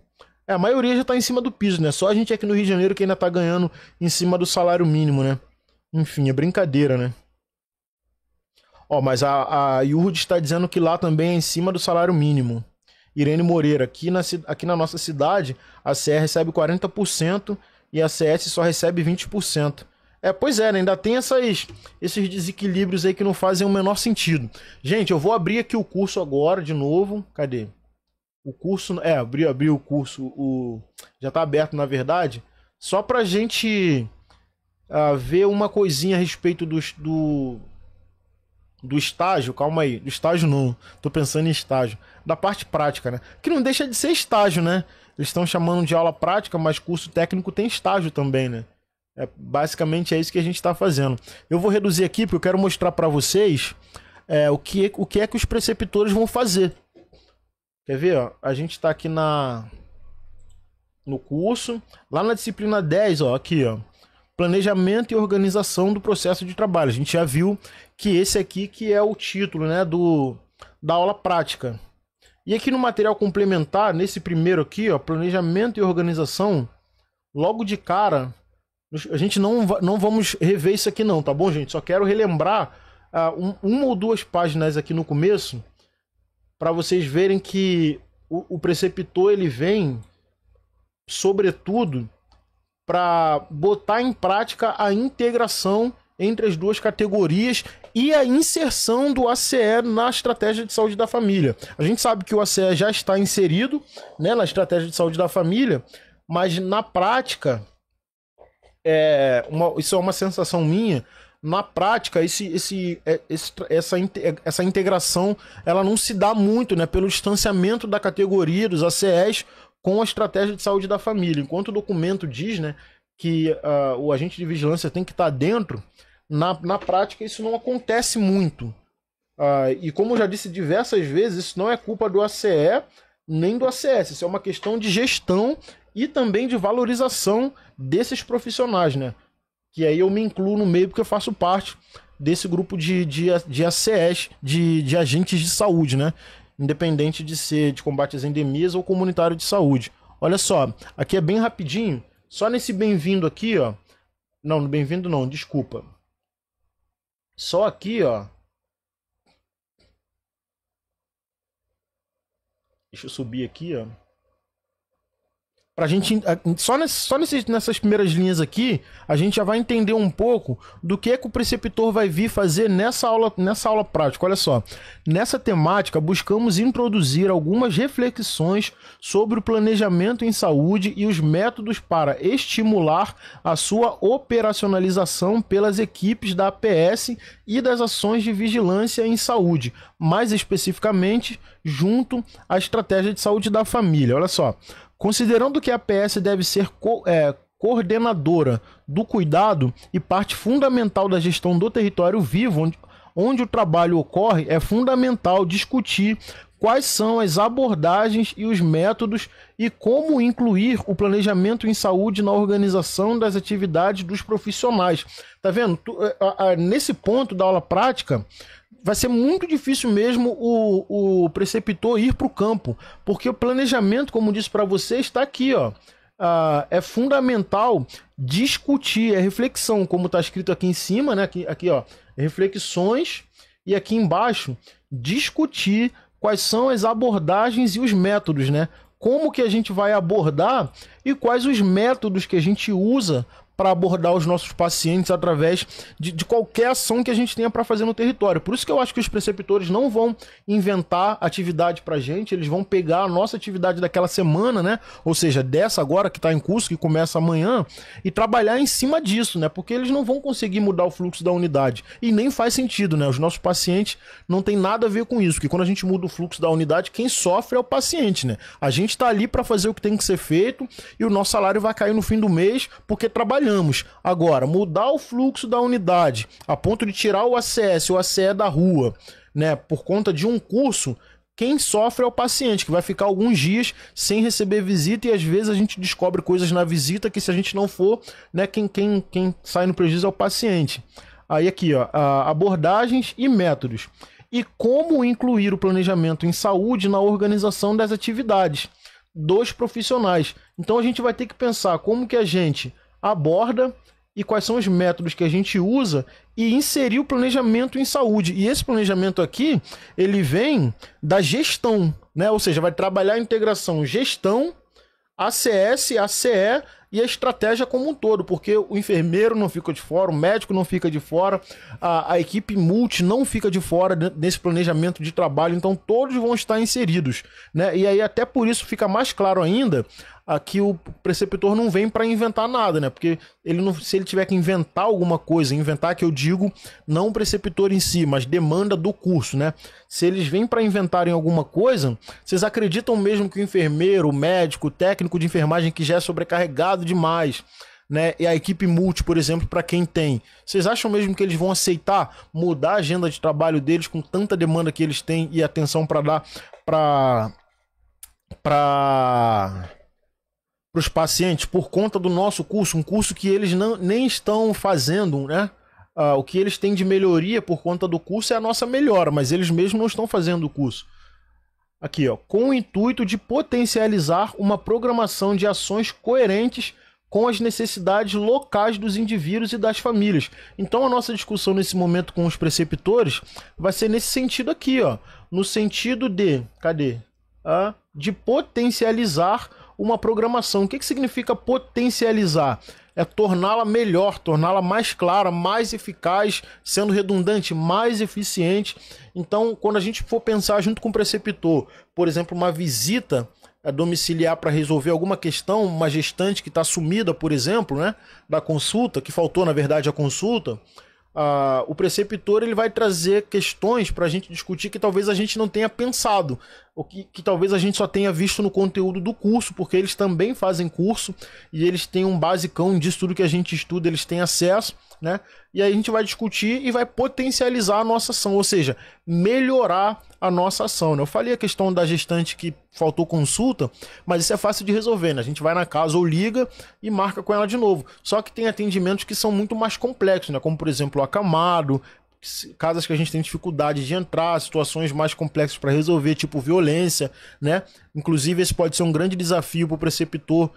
É, a maioria já está em cima do piso, né? Só a gente aqui no Rio de Janeiro que ainda está ganhando em cima do salário mínimo, né? Enfim, é brincadeira, né? Ó, mas a, a Yurd está dizendo que lá também é em cima do salário mínimo. Irene Moreira, aqui na, aqui na nossa cidade, a CE recebe 40% e a CS só recebe 20%. É, pois é, né? ainda tem essas, esses desequilíbrios aí que não fazem o menor sentido. Gente, eu vou abrir aqui o curso agora de novo. Cadê? O curso. É, abri, abri o curso. O... Já tá aberto, na verdade. Só pra gente uh, ver uma coisinha a respeito dos, do. Do estágio, calma aí. Do estágio não. Tô pensando em estágio. Da parte prática, né? Que não deixa de ser estágio, né? Eles estão chamando de aula prática, mas curso técnico tem estágio também, né? É, basicamente é isso que a gente está fazendo. Eu vou reduzir aqui porque eu quero mostrar para vocês é, o, que, o que é que os preceptores vão fazer. Quer ver? Ó? A gente está aqui na no curso, lá na disciplina 10, ó, aqui, ó, planejamento e organização do processo de trabalho. A gente já viu que esse aqui que é o título, né, do da aula prática. E aqui no material complementar, nesse primeiro aqui, ó, planejamento e organização, logo de cara a gente não, não vamos rever isso aqui, não, tá bom, gente? Só quero relembrar uh, um, uma ou duas páginas aqui no começo para vocês verem que o, o preceptor ele vem, sobretudo, para botar em prática a integração entre as duas categorias e a inserção do ACE na estratégia de saúde da família. A gente sabe que o ACE já está inserido né, na estratégia de saúde da família, mas na prática é uma, isso é uma sensação minha. Na prática, esse, esse, é, esse, essa, é, essa integração ela não se dá muito, né? Pelo distanciamento da categoria dos ACEs com a estratégia de saúde da família. Enquanto o documento diz, né, que uh, o agente de vigilância tem que estar tá dentro, na, na prática isso não acontece muito. Uh, e como eu já disse diversas vezes, isso não é culpa do ACE nem do ACS, isso é uma questão de gestão e também de valorização desses profissionais, né? Que aí eu me incluo no meio porque eu faço parte desse grupo de, de, de ACS, de, de agentes de saúde, né? Independente de ser de combate às endemias ou comunitário de saúde. Olha só, aqui é bem rapidinho, só nesse bem-vindo aqui, ó. Não, no bem-vindo não, desculpa. Só aqui, ó. Deixa eu subir aqui, ó. Pra gente. Só, nesse, só nesse, nessas primeiras linhas aqui, a gente já vai entender um pouco do que é que o preceptor vai vir fazer nessa aula, nessa aula prática. Olha só. Nessa temática, buscamos introduzir algumas reflexões sobre o planejamento em saúde e os métodos para estimular a sua operacionalização pelas equipes da APS e das ações de vigilância em saúde, mais especificamente junto à estratégia de saúde da família. Olha só. Considerando que a PS deve ser co é, coordenadora do cuidado e parte fundamental da gestão do território vivo, onde, onde o trabalho ocorre, é fundamental discutir quais são as abordagens e os métodos e como incluir o planejamento em saúde na organização das atividades dos profissionais. Tá vendo? É, nesse ponto da aula prática, vai ser muito difícil mesmo o, o preceptor ir para o campo, porque o planejamento, como disse para você, está aqui, ó. Ah, é fundamental discutir, é reflexão, como está escrito aqui em cima, né? Aqui, aqui, ó, reflexões e aqui embaixo discutir quais são as abordagens e os métodos, né? Como que a gente vai abordar e quais os métodos que a gente usa para abordar os nossos pacientes através de, de qualquer ação que a gente tenha para fazer no território. Por isso que eu acho que os preceptores não vão inventar atividade para gente, eles vão pegar a nossa atividade daquela semana, né? Ou seja, dessa agora que está em curso, que começa amanhã, e trabalhar em cima disso, né? Porque eles não vão conseguir mudar o fluxo da unidade. E nem faz sentido, né? Os nossos pacientes não tem nada a ver com isso, porque quando a gente muda o fluxo da unidade, quem sofre é o paciente, né? A gente está ali para fazer o que tem que ser feito e o nosso salário vai cair no fim do mês porque trabalhamos trabalhamos. Agora, mudar o fluxo da unidade a ponto de tirar o ACS, o ACE da rua, né, por conta de um curso, quem sofre é o paciente, que vai ficar alguns dias sem receber visita e às vezes a gente descobre coisas na visita que se a gente não for, né, quem, quem, quem sai no prejuízo é o paciente. Aí aqui, ó, abordagens e métodos. E como incluir o planejamento em saúde na organização das atividades dos profissionais. Então a gente vai ter que pensar como que a gente aborda e quais são os métodos que a gente usa e inserir o planejamento em saúde. E esse planejamento aqui, ele vem da gestão, né? Ou seja, vai trabalhar a integração gestão, ACS, ACE e a estratégia como um todo, porque o enfermeiro não fica de fora, o médico não fica de fora, a, a equipe multi não fica de fora desse planejamento de trabalho, então todos vão estar inseridos, né? E aí até por isso fica mais claro ainda aqui o preceptor não vem para inventar nada, né? Porque ele não, se ele tiver que inventar alguma coisa, inventar que eu digo, não o preceptor em si, mas demanda do curso, né? Se eles vêm para inventarem alguma coisa, vocês acreditam mesmo que o enfermeiro, o médico, o técnico de enfermagem que já é sobrecarregado demais, né? E a equipe multi, por exemplo, para quem tem. Vocês acham mesmo que eles vão aceitar mudar a agenda de trabalho deles com tanta demanda que eles têm e atenção para dar para para para os pacientes por conta do nosso curso, um curso que eles não, nem estão fazendo, né? Ah, o que eles têm de melhoria por conta do curso é a nossa melhora, mas eles mesmos não estão fazendo o curso. Aqui, ó, com o intuito de potencializar uma programação de ações coerentes com as necessidades locais dos indivíduos e das famílias. Então a nossa discussão nesse momento com os preceptores vai ser nesse sentido aqui, ó, no sentido de, cadê? a ah, de potencializar uma programação. O que, que significa potencializar? É torná-la melhor, torná-la mais clara, mais eficaz, sendo redundante, mais eficiente. Então, quando a gente for pensar junto com o preceptor, por exemplo, uma visita domiciliar para resolver alguma questão, uma gestante que está sumida, por exemplo, né, da consulta, que faltou na verdade a consulta, Uh, o preceptor ele vai trazer questões para a gente discutir que talvez a gente não tenha pensado o que, que, talvez a gente só tenha visto no conteúdo do curso, porque eles também fazem curso e eles têm um basicão disso tudo que a gente estuda, eles têm acesso, né? E aí a gente vai discutir e vai potencializar a nossa ação, ou seja, melhorar a nossa ação. Né? Eu falei a questão da gestante que faltou consulta, mas isso é fácil de resolver, né? A gente vai na casa ou liga e marca com ela de novo. Só que tem atendimentos que são muito mais complexos, né? Como por exemplo o acamado, casos que a gente tem dificuldade de entrar, situações mais complexas para resolver, tipo violência, né? Inclusive, esse pode ser um grande desafio para o preceptor.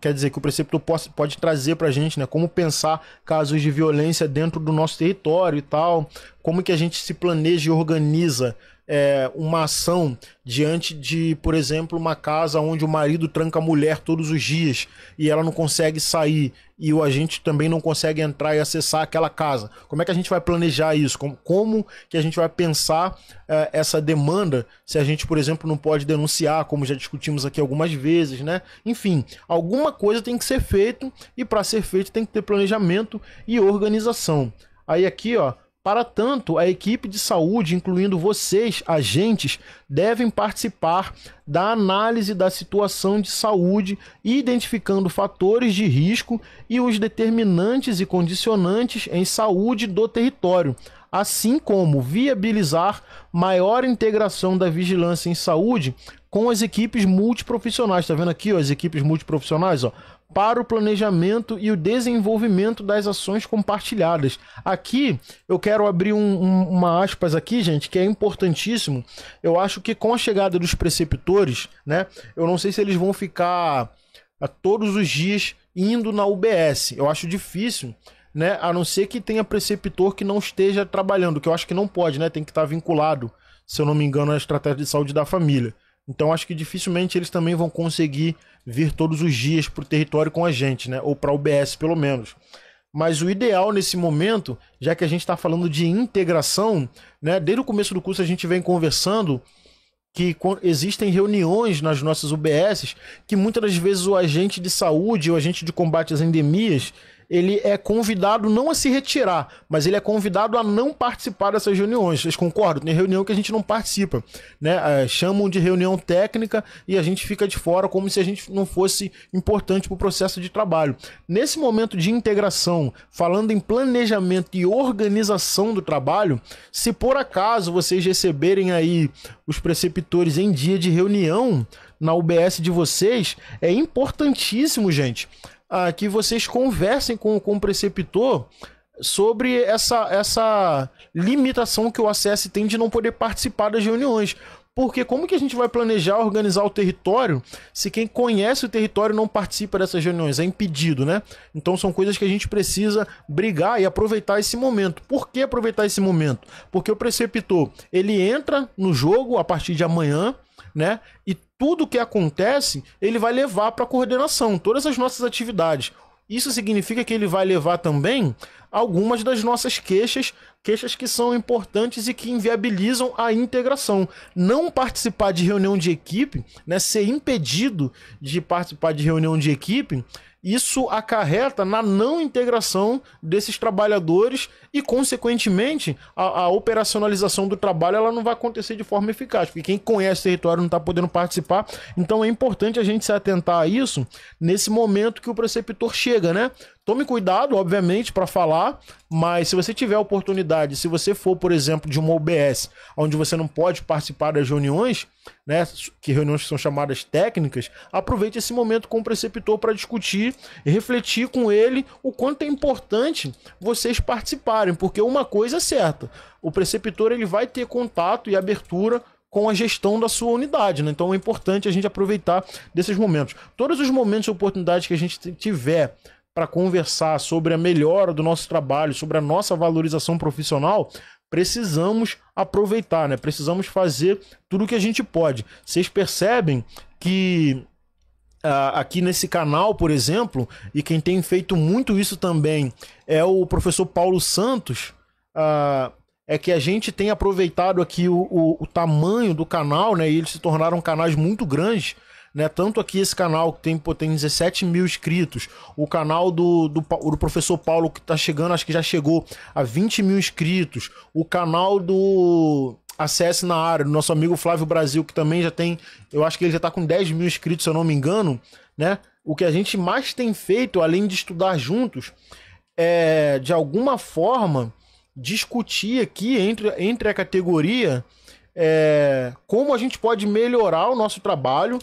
Quer dizer que o preceptor pode, pode trazer para a gente, né? Como pensar casos de violência dentro do nosso território e tal. Como que a gente se planeja e organiza é, uma ação diante de, por exemplo, uma casa onde o marido tranca a mulher todos os dias e ela não consegue sair e o agente também não consegue entrar e acessar aquela casa. Como é que a gente vai planejar isso? Como, como que a gente vai pensar é, essa demanda se a gente, por exemplo, não pode denunciar, como já discutimos aqui algumas vezes, né? Enfim, alguma coisa tem que ser feito e para ser feito tem que ter planejamento e organização. Aí aqui, ó, para tanto, a equipe de saúde, incluindo vocês, agentes, devem participar da análise da situação de saúde, identificando fatores de risco e os determinantes e condicionantes em saúde do território, assim como viabilizar maior integração da vigilância em saúde com as equipes multiprofissionais. Está vendo aqui ó, as equipes multiprofissionais? Ó? para o planejamento e o desenvolvimento das ações compartilhadas. Aqui eu quero abrir um, um, uma aspas aqui, gente, que é importantíssimo. Eu acho que com a chegada dos preceptores, né, eu não sei se eles vão ficar ah, todos os dias indo na UBS. Eu acho difícil. Né? A não ser que tenha preceptor que não esteja trabalhando, que eu acho que não pode, né? Tem que estar vinculado, se eu não me engano, à estratégia de saúde da família. Então acho que dificilmente eles também vão conseguir vir todos os dias para o território com a gente, né? Ou para o BS pelo menos. Mas o ideal nesse momento, já que a gente está falando de integração, né? Desde o começo do curso a gente vem conversando que existem reuniões nas nossas UBSs que muitas das vezes o agente de saúde, o agente de combate às endemias, ele é convidado não a se retirar, mas ele é convidado a não participar dessas reuniões. Vocês concordam? Tem reunião que a gente não participa, né? É, chamam de reunião técnica e a gente fica de fora como se a gente não fosse importante para o processo de trabalho. Nesse momento de integração, falando em planejamento e organização do trabalho, se por acaso vocês receberem aí os preceptores em dia de reunião na UBS de vocês, é importantíssimo, gente, ah, que vocês conversem com, com o preceptor sobre essa, essa limitação que o ACS tem de não poder participar das reuniões. Porque como que a gente vai planejar organizar o território se quem conhece o território não participa dessas reuniões? É impedido, né? Então são coisas que a gente precisa brigar e aproveitar esse momento. Por que aproveitar esse momento? Porque o preceptor, ele entra no jogo a partir de amanhã, né? E tudo que acontece, ele vai levar para a coordenação, todas as nossas atividades. Isso significa que ele vai levar também algumas das nossas queixas, queixas que são importantes e que inviabilizam a integração. Não participar de reunião de equipe, né, ser impedido de participar de reunião de equipe, isso acarreta na não integração desses trabalhadores e, consequentemente, a, a, operacionalização do trabalho ela não vai acontecer de forma eficaz, porque quem conhece o território não está podendo participar. Então é importante a gente se atentar a isso nesse momento que o preceptor chega, né? Tome cuidado, obviamente, para falar, mas se você tiver a oportunidade, se você for, por exemplo, de uma OBS, onde você não pode participar das reuniões, né, que reuniões são chamadas técnicas, aproveite esse momento com o preceptor para discutir e refletir com ele o quanto é importante vocês participarem, porque uma coisa é certa, o preceptor ele vai ter contato e abertura com a gestão da sua unidade. Né? Então é importante a gente aproveitar desses momentos. Todos os momentos e oportunidades que a gente tiver para conversar sobre a melhora do nosso trabalho, sobre a nossa valorização profissional, precisamos aproveitar, né? Precisamos fazer tudo o que a gente pode. Vocês percebem que Uh, aqui nesse canal, por exemplo, e quem tem feito muito isso também é o professor Paulo Santos. Uh, é que a gente tem aproveitado aqui o, o, o, tamanho do canal, né? E eles se tornaram canais muito grandes né? Tanto aqui esse canal que tem, pô, tem 17 mil inscritos, o canal do, do, do professor Paulo que tá chegando, acho que já chegou a 20 mil inscritos, o canal do Acesse na área, do nosso amigo Flávio Brasil, que também já tem, eu acho que ele já tá com 10 mil inscritos, se eu não me engano, né? O que a gente mais tem feito, além de estudar juntos, é de alguma forma discutir aqui entre, entre a categoria é, como a gente pode melhorar o nosso trabalho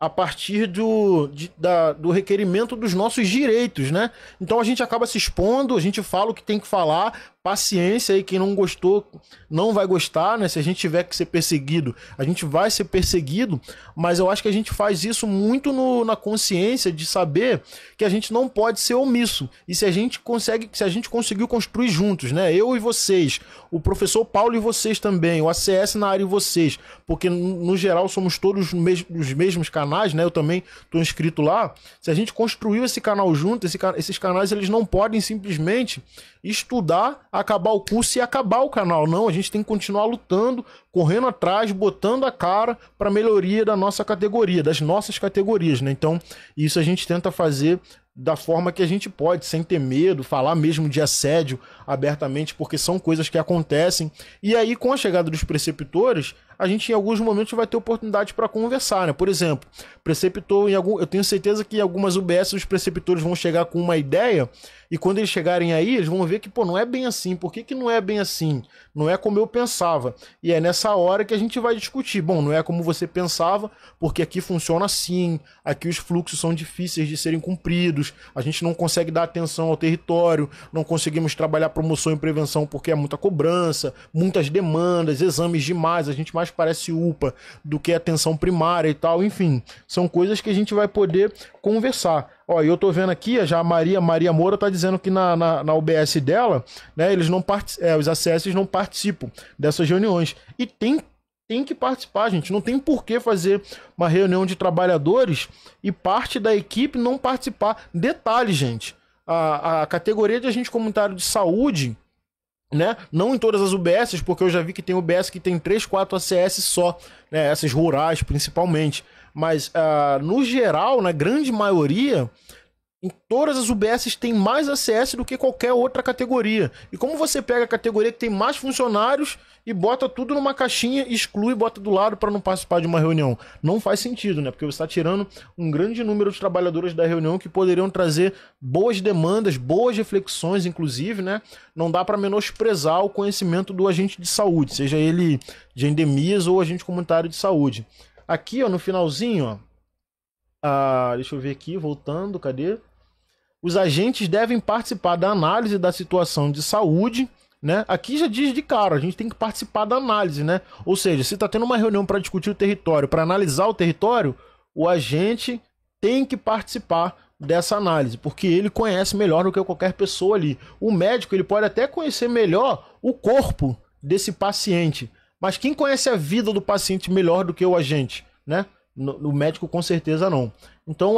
a partir do, de, da, do requerimento dos nossos direitos, né? Então a gente acaba se expondo, a gente fala o que tem que falar paciência aí, quem não gostou não vai gostar, né? Se a gente tiver que ser perseguido, a gente vai ser perseguido, mas eu acho que a gente faz isso muito no, na consciência de saber que a gente não pode ser omisso. E se a gente consegue, se a gente conseguiu construir juntos, né? Eu e vocês, o professor Paulo e vocês também, o ACS na área e vocês, porque no geral somos todos os mesmos canais, né? Eu também estou inscrito lá. Se a gente construiu esse canal junto, esse, esses canais eles não podem simplesmente estudar acabar o curso e acabar o canal. Não, a gente tem que continuar lutando, correndo atrás, botando a cara para melhoria da nossa categoria, das nossas categorias, né? Então, isso a gente tenta fazer da forma que a gente pode, sem ter medo, falar mesmo de assédio abertamente, porque são coisas que acontecem. E aí, com a chegada dos preceptores, a gente em alguns momentos vai ter oportunidade para conversar, né? Por exemplo, preceptor em algum, eu tenho certeza que em algumas UBS os preceptores vão chegar com uma ideia e quando eles chegarem aí, eles vão ver que, pô, não é bem assim. Por que, que não é bem assim? Não é como eu pensava. E é nessa hora que a gente vai discutir. Bom, não é como você pensava, porque aqui funciona assim, aqui os fluxos são difíceis de serem cumpridos, a gente não consegue dar atenção ao território, não conseguimos trabalhar promoção e prevenção porque é muita cobrança, muitas demandas, exames demais, a gente mais parece UPA do que atenção primária e tal, enfim, são coisas que a gente vai poder conversar. Ó, eu tô vendo aqui, já a Maria, Maria Moura tá dizendo que na, na, na UBS dela, né, eles não part... É, os acessos não participam dessas reuniões. E tem tem que participar, gente. Não tem por que fazer uma reunião de trabalhadores e parte da equipe não participar. Detalhe, gente. A, a categoria de agente comunitário de saúde, né? Não em todas as UBSs, porque eu já vi que tem UBS que tem 3, 4 ACS só, né? Essas rurais, principalmente. Mas, uh, no geral, na grande maioria, em todas as UBSs tem mais ACS do que qualquer outra categoria. E como você pega a categoria que tem mais funcionários e bota tudo numa caixinha, exclui e bota do lado para não participar de uma reunião? Não faz sentido, né? Porque você está tirando um grande número de trabalhadores da reunião que poderiam trazer boas demandas, boas reflexões, inclusive, né? Não dá para menosprezar o conhecimento do agente de saúde, seja ele de endemias ou agente comunitário de saúde. Aqui, ó, no finalzinho, ó. Ah, deixa eu ver aqui, voltando, cadê? Os agentes devem participar da análise da situação de saúde, né? Aqui já diz de cara, a gente tem que participar da análise, né? Ou seja, se está tendo uma reunião para discutir o território, para analisar o território, o agente tem que participar dessa análise, porque ele conhece melhor do que qualquer pessoa ali. O médico ele pode até conhecer melhor o corpo desse paciente, mas quem conhece a vida do paciente melhor do que o agente, né? O médico com certeza não. Então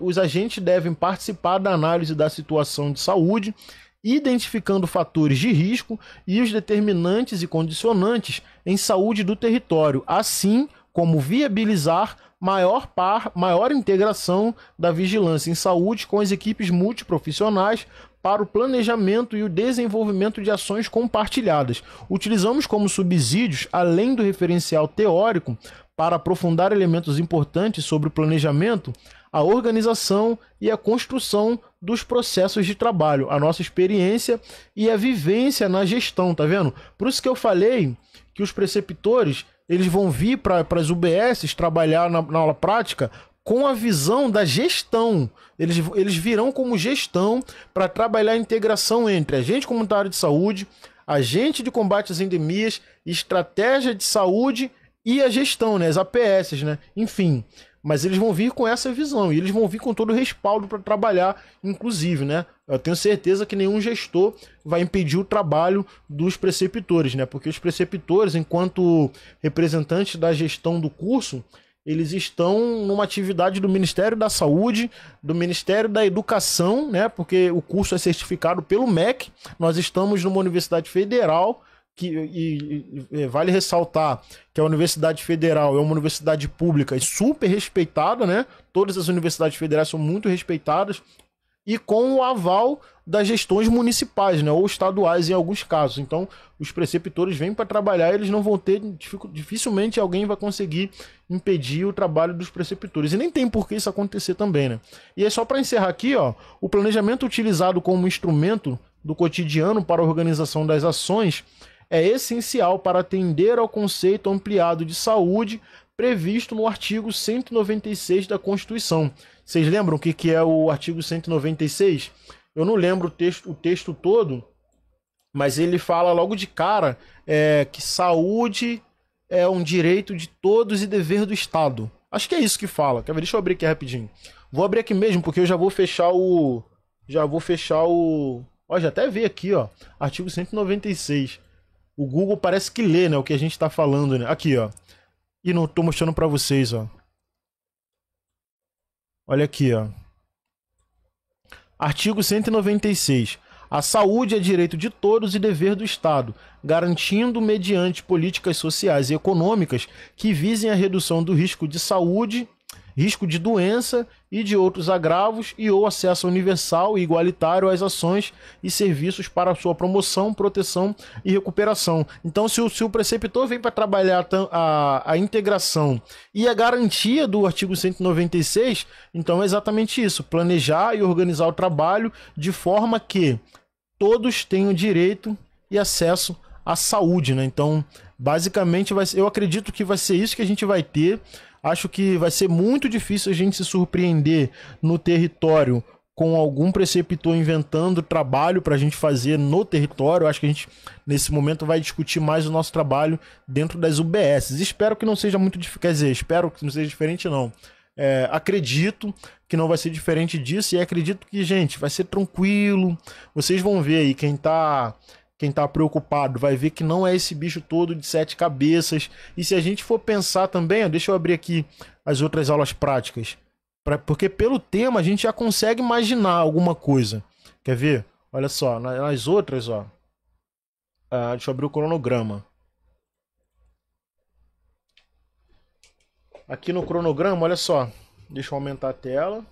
os agentes devem participar da análise da situação de saúde, identificando fatores de risco e os determinantes e condicionantes em saúde do território, assim como viabilizar maior, par, maior integração da vigilância em saúde com as equipes multiprofissionais para o planejamento e o desenvolvimento de ações compartilhadas. Utilizamos como subsídios, além do referencial teórico, para aprofundar elementos importantes sobre o planejamento, a organização e a construção dos processos de trabalho, a nossa experiência e a vivência na gestão, tá vendo? Por isso que eu falei que os preceptores eles vão vir para as UBSs trabalhar na, na aula prática com a visão da gestão. Eles, eles virão como gestão para trabalhar a integração entre agente comunitário de saúde, agente de combate às endemias, estratégia de saúde e a gestão, né? As APS, né? Enfim. Mas eles vão vir com essa visão e eles vão vir com todo o respaldo para trabalhar, inclusive, né? Eu tenho certeza que nenhum gestor vai impedir o trabalho dos preceptores, né? Porque os preceptores, enquanto representantes da gestão do curso, eles estão numa atividade do Ministério da Saúde, do Ministério da Educação, né? Porque o curso é certificado pelo MEC. Nós estamos numa universidade federal que e, e, vale ressaltar que a Universidade Federal é uma universidade pública e super respeitada, né? Todas as universidades federais são muito respeitadas, e com o aval das gestões municipais, né, ou estaduais em alguns casos. Então, os preceptores vêm para trabalhar, eles não vão ter dificilmente alguém vai conseguir impedir o trabalho dos preceptores. E nem tem por que isso acontecer também, né? E é só para encerrar aqui, ó, o planejamento utilizado como instrumento do cotidiano para a organização das ações é essencial para atender ao conceito ampliado de saúde previsto no artigo 196 da Constituição vocês lembram o que, que é o artigo 196? Eu não lembro o texto, o texto todo, mas ele fala logo de cara é, que saúde é um direito de todos e dever do Estado. Acho que é isso que fala. Quer ver? Deixa eu abrir aqui rapidinho. Vou abrir aqui mesmo, porque eu já vou fechar o. Já vou fechar o. Ó, já até vi aqui, ó. Artigo 196. O Google parece que lê, né? O que a gente tá falando, né? Aqui, ó. E não tô mostrando para vocês, ó. Olha aqui, ó. Artigo 196. A saúde é direito de todos e dever do Estado, garantindo mediante políticas sociais e econômicas que visem a redução do risco de saúde risco de doença e de outros agravos e ou acesso universal e igualitário às ações e serviços para sua promoção, proteção e recuperação. Então, se o, se o preceptor vem para trabalhar a, a integração e a garantia do artigo 196, então é exatamente isso: planejar e organizar o trabalho de forma que todos tenham direito e acesso à saúde. Né? Então, basicamente, vai, eu acredito que vai ser isso que a gente vai ter Acho que vai ser muito difícil a gente se surpreender no território com algum preceptor inventando trabalho para a gente fazer no território. Acho que a gente, nesse momento, vai discutir mais o nosso trabalho dentro das UBS. Espero que não seja muito difícil. Quer dizer, espero que não seja diferente, não. É, acredito que não vai ser diferente disso e acredito que, gente, vai ser tranquilo. Vocês vão ver aí quem está quem tá preocupado vai ver que não é esse bicho todo de sete cabeças. E se a gente for pensar também, ó, deixa eu abrir aqui as outras aulas práticas, pra, porque pelo tema a gente já consegue imaginar alguma coisa. Quer ver? Olha só, nas outras, ó. Ah, deixa eu abrir o cronograma. Aqui no cronograma, olha só. Deixa eu aumentar a tela.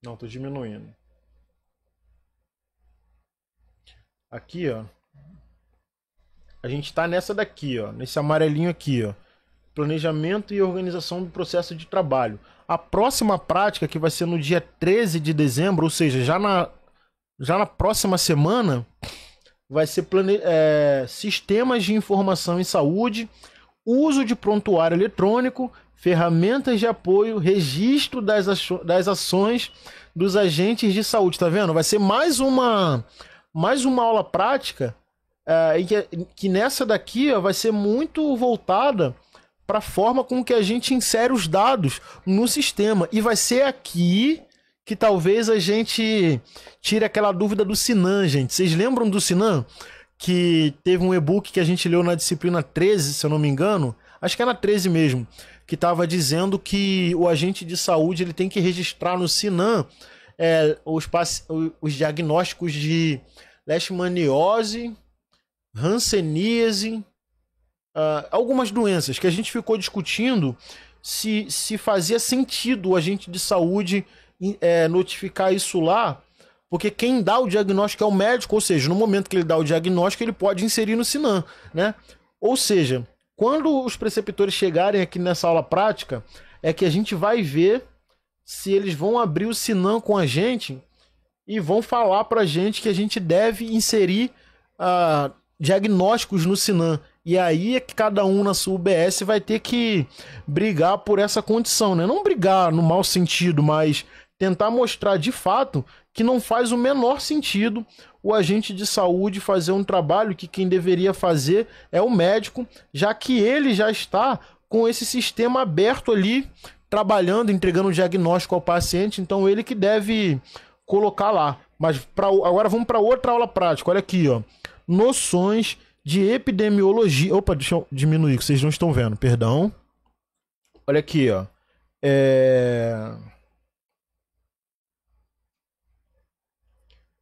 Não, estou diminuindo. Aqui, ó. A gente está nessa daqui, ó, nesse amarelinho aqui, ó. Planejamento e organização do processo de trabalho. A próxima prática, que vai ser no dia 13 de dezembro, ou seja, já na, já na próxima semana, vai ser plane... É, sistemas de informação em saúde, uso de prontuário eletrônico, ferramentas de apoio, registro das, das ações dos agentes de saúde. Tá vendo? Vai ser mais uma mais uma aula prática é, eh, e que, que nessa daqui ó, vai ser muito voltada para a forma com que a gente insere os dados no sistema. E vai ser aqui que talvez a gente tire aquela dúvida do Sinan, gente. Vocês lembram do Sinan? Que teve um e-book que a gente leu na disciplina 13, se eu não me engano. Acho que é na 13 mesmo. Que estava dizendo que o agente de saúde ele tem que registrar no Sinan é, os, os diagnósticos de leishmaniose, hanseníase, uh, algumas doenças que a gente ficou discutindo se, se fazia sentido o agente de saúde é, notificar isso lá, porque quem dá o diagnóstico é o médico, ou seja, no momento que ele dá o diagnóstico, ele pode inserir no Sinan, né? Ou seja, quando os preceptores chegarem aqui nessa aula prática, é que a gente vai ver se eles vão abrir o Sinan com a gente e vão falar para gente que a gente deve inserir uh, diagnósticos no Sinan. E aí é que cada um na sua UBS vai ter que brigar por essa condição, né? Não brigar no mau sentido, mas tentar mostrar de fato que não faz o menor sentido o agente de saúde fazer um trabalho que quem deveria fazer é o médico, já que ele já está com esse sistema aberto ali, trabalhando, entregando o diagnóstico ao paciente, então ele que deve colocar lá. Mas pra, agora vamos para outra aula prática. Olha aqui, ó. Noções de epidemiologia. Opa, deixa eu diminuir, que vocês não estão vendo, perdão. Olha aqui, ó. É...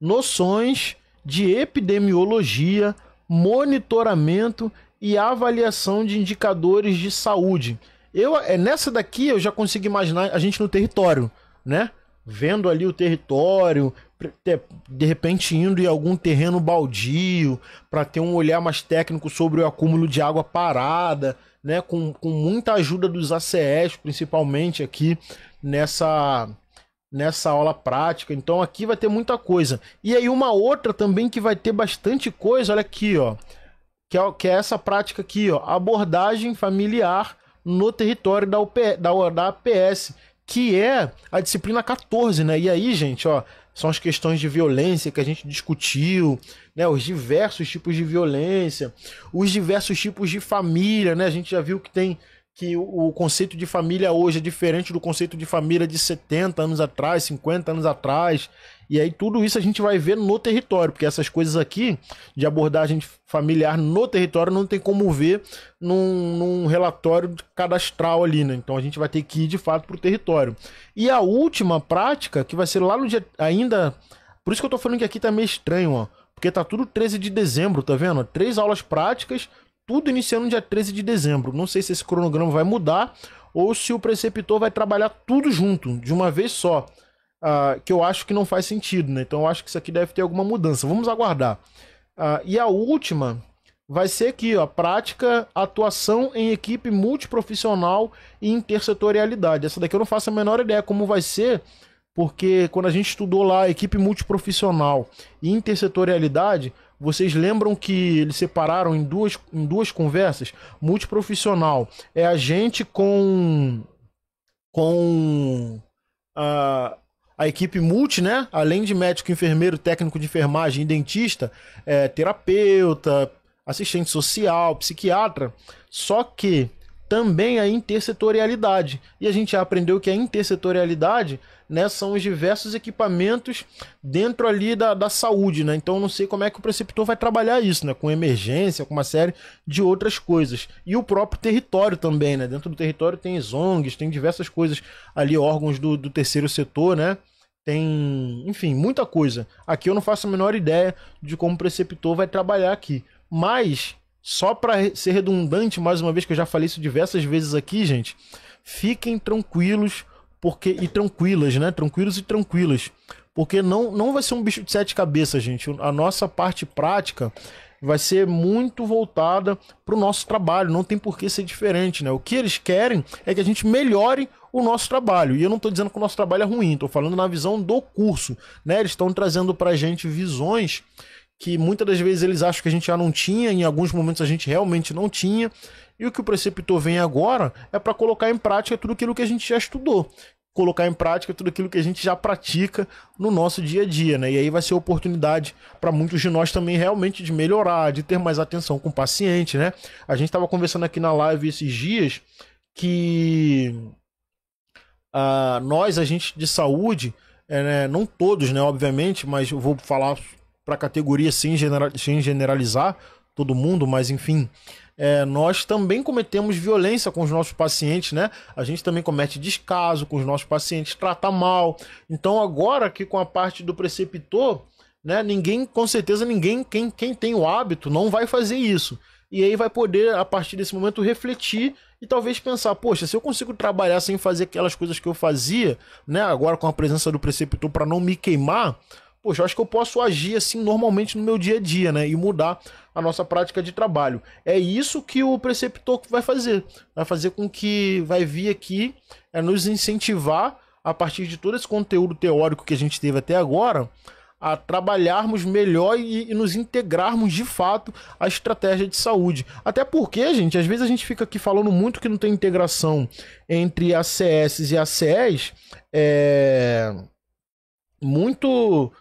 Noções de epidemiologia, monitoramento e avaliação de indicadores de saúde. Eu, é nessa daqui eu já consigo imaginar a gente no território, né? vendo ali o território, de repente indo em algum terreno baldio, para ter um olhar mais técnico sobre o acúmulo de água parada, né? Com, com muita ajuda dos ACS, principalmente aqui nessa nessa aula prática. Então aqui vai ter muita coisa. E aí uma outra também que vai ter bastante coisa, olha aqui, ó. Que é, que é essa prática aqui, ó, abordagem familiar no território da, UP, da, da APS que é a disciplina 14, né? E aí, gente, ó, são as questões de violência que a gente discutiu, né? Os diversos tipos de violência, os diversos tipos de família, né? A gente já viu que tem que o conceito de família hoje é diferente do conceito de família de 70 anos atrás, 50 anos atrás. E aí tudo isso a gente vai ver no território, porque essas coisas aqui de abordagem familiar no território não tem como ver num, num relatório cadastral ali, né? Então a gente vai ter que ir de fato para o território. E a última prática, que vai ser lá no dia ainda. Por isso que eu tô falando que aqui tá meio estranho, ó. Porque tá tudo 13 de dezembro, tá vendo? Três aulas práticas, tudo iniciando no dia 13 de dezembro. Não sei se esse cronograma vai mudar ou se o preceptor vai trabalhar tudo junto, de uma vez só uh, que eu acho que não faz sentido, né? Então eu acho que isso aqui deve ter alguma mudança. Vamos aguardar. Uh, e a última vai ser aqui, ó, prática, atuação em equipe multiprofissional e intersetorialidade. Essa daqui eu não faço a menor ideia como vai ser, porque quando a gente estudou lá equipe multiprofissional e intersetorialidade, vocês lembram que eles separaram em duas, em duas conversas? Multiprofissional é a gente com. com. Uh, a equipe multi, né? Além de médico, enfermeiro, técnico de enfermagem e dentista, é, terapeuta, assistente social, psiquiatra. Só que também a intersetorialidade. E a gente já aprendeu que a intersetorialidade né, são os diversos equipamentos dentro ali da, da saúde, né? Então eu não sei como é que o preceptor vai trabalhar isso, né? Com emergência, com uma série de outras coisas. E o próprio território também, né? Dentro do território tem as ONGs, tem diversas coisas ali, órgãos do, do terceiro setor, né? Tem, enfim, muita coisa. Aqui eu não faço a menor ideia de como o preceptor vai trabalhar aqui. Mas, só para ser redundante, mais uma vez que eu já falei isso diversas vezes aqui, gente, fiquem tranquilos porque e tranquilas, né? Tranquilos e tranquilas. Porque não, não vai ser um bicho de sete cabeças, gente. A nossa parte prática vai ser muito voltada para o nosso trabalho. Não tem por que ser diferente, né? O que eles querem é que a gente melhore o nosso trabalho. E eu não estou dizendo que o nosso trabalho é ruim, estou falando na visão do curso, né? Eles estão trazendo para a gente visões que muitas das vezes eles acham que a gente já não tinha, em alguns momentos a gente realmente não tinha. E o que o preceptor vem agora é para colocar em prática tudo aquilo que a gente já estudou colocar em prática tudo aquilo que a gente já pratica no nosso dia a dia, né? E aí vai ser oportunidade para muitos de nós também realmente de melhorar, de ter mais atenção com o paciente, né? A gente estava conversando aqui na live esses dias que uh, nós, agentes de saúde, é, né? não todos, né? Obviamente, mas eu vou falar para categoria sem, generalizar todo mundo, mas enfim, é, nós também cometemos violência com os nossos pacientes, né? A gente também comete descaso com os nossos pacientes, trata mal. Então, agora que com a parte do preceptor, né? Ninguém, com certeza, ninguém, quem, quem tem o hábito, não vai fazer isso. E aí vai poder, a partir desse momento, refletir e talvez pensar, poxa, se eu consigo trabalhar sem fazer aquelas coisas que eu fazia, né, agora com a presença do preceptor para não me queimar, poxa, acho que eu posso agir assim normalmente no meu dia a dia, né? E mudar a nossa prática de trabalho. É isso que o preceptor vai fazer. Vai fazer com que vai vir aqui é, nos incentivar, a partir de todo esse conteúdo teórico que a gente teve até agora, a trabalharmos melhor e, e nos integrarmos de fato à estratégia de saúde. Até porque, gente, às vezes a gente fica aqui falando muito que não tem integração entre ACS e ACS, É... Muito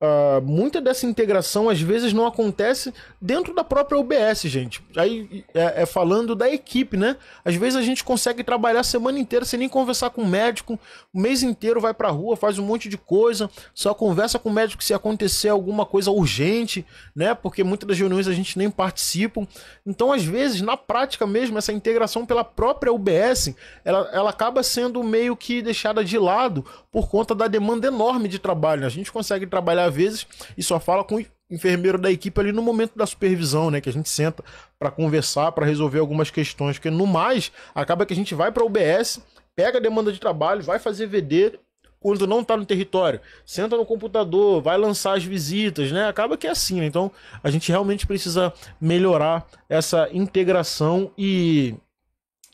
Uh, muita dessa integração às vezes não acontece dentro da própria UBS, gente. Aí é, é, falando da equipe, né? Às vezes a gente consegue trabalhar a semana inteira sem nem conversar com o médico, o mês inteiro vai pra rua, faz um monte de coisa, só conversa com o médico se acontecer alguma coisa urgente, né? Porque muitas das reuniões a gente nem participa. Então, às vezes, na prática mesmo, essa integração pela própria UBS ela, ela acaba sendo meio que deixada de lado por conta da demanda enorme de trabalho. Né? A gente consegue trabalhar às vezes e só fala com o enfermeiro da equipe ali no momento da supervisão, né? Que a gente senta para conversar, para resolver algumas questões. Porque no mais, acaba que a gente vai para o UBS, pega a demanda de trabalho, vai fazer VD quando não está no território, senta no computador, vai lançar as visitas, né? Acaba que é assim, né? Então a gente realmente precisa melhorar essa integração e,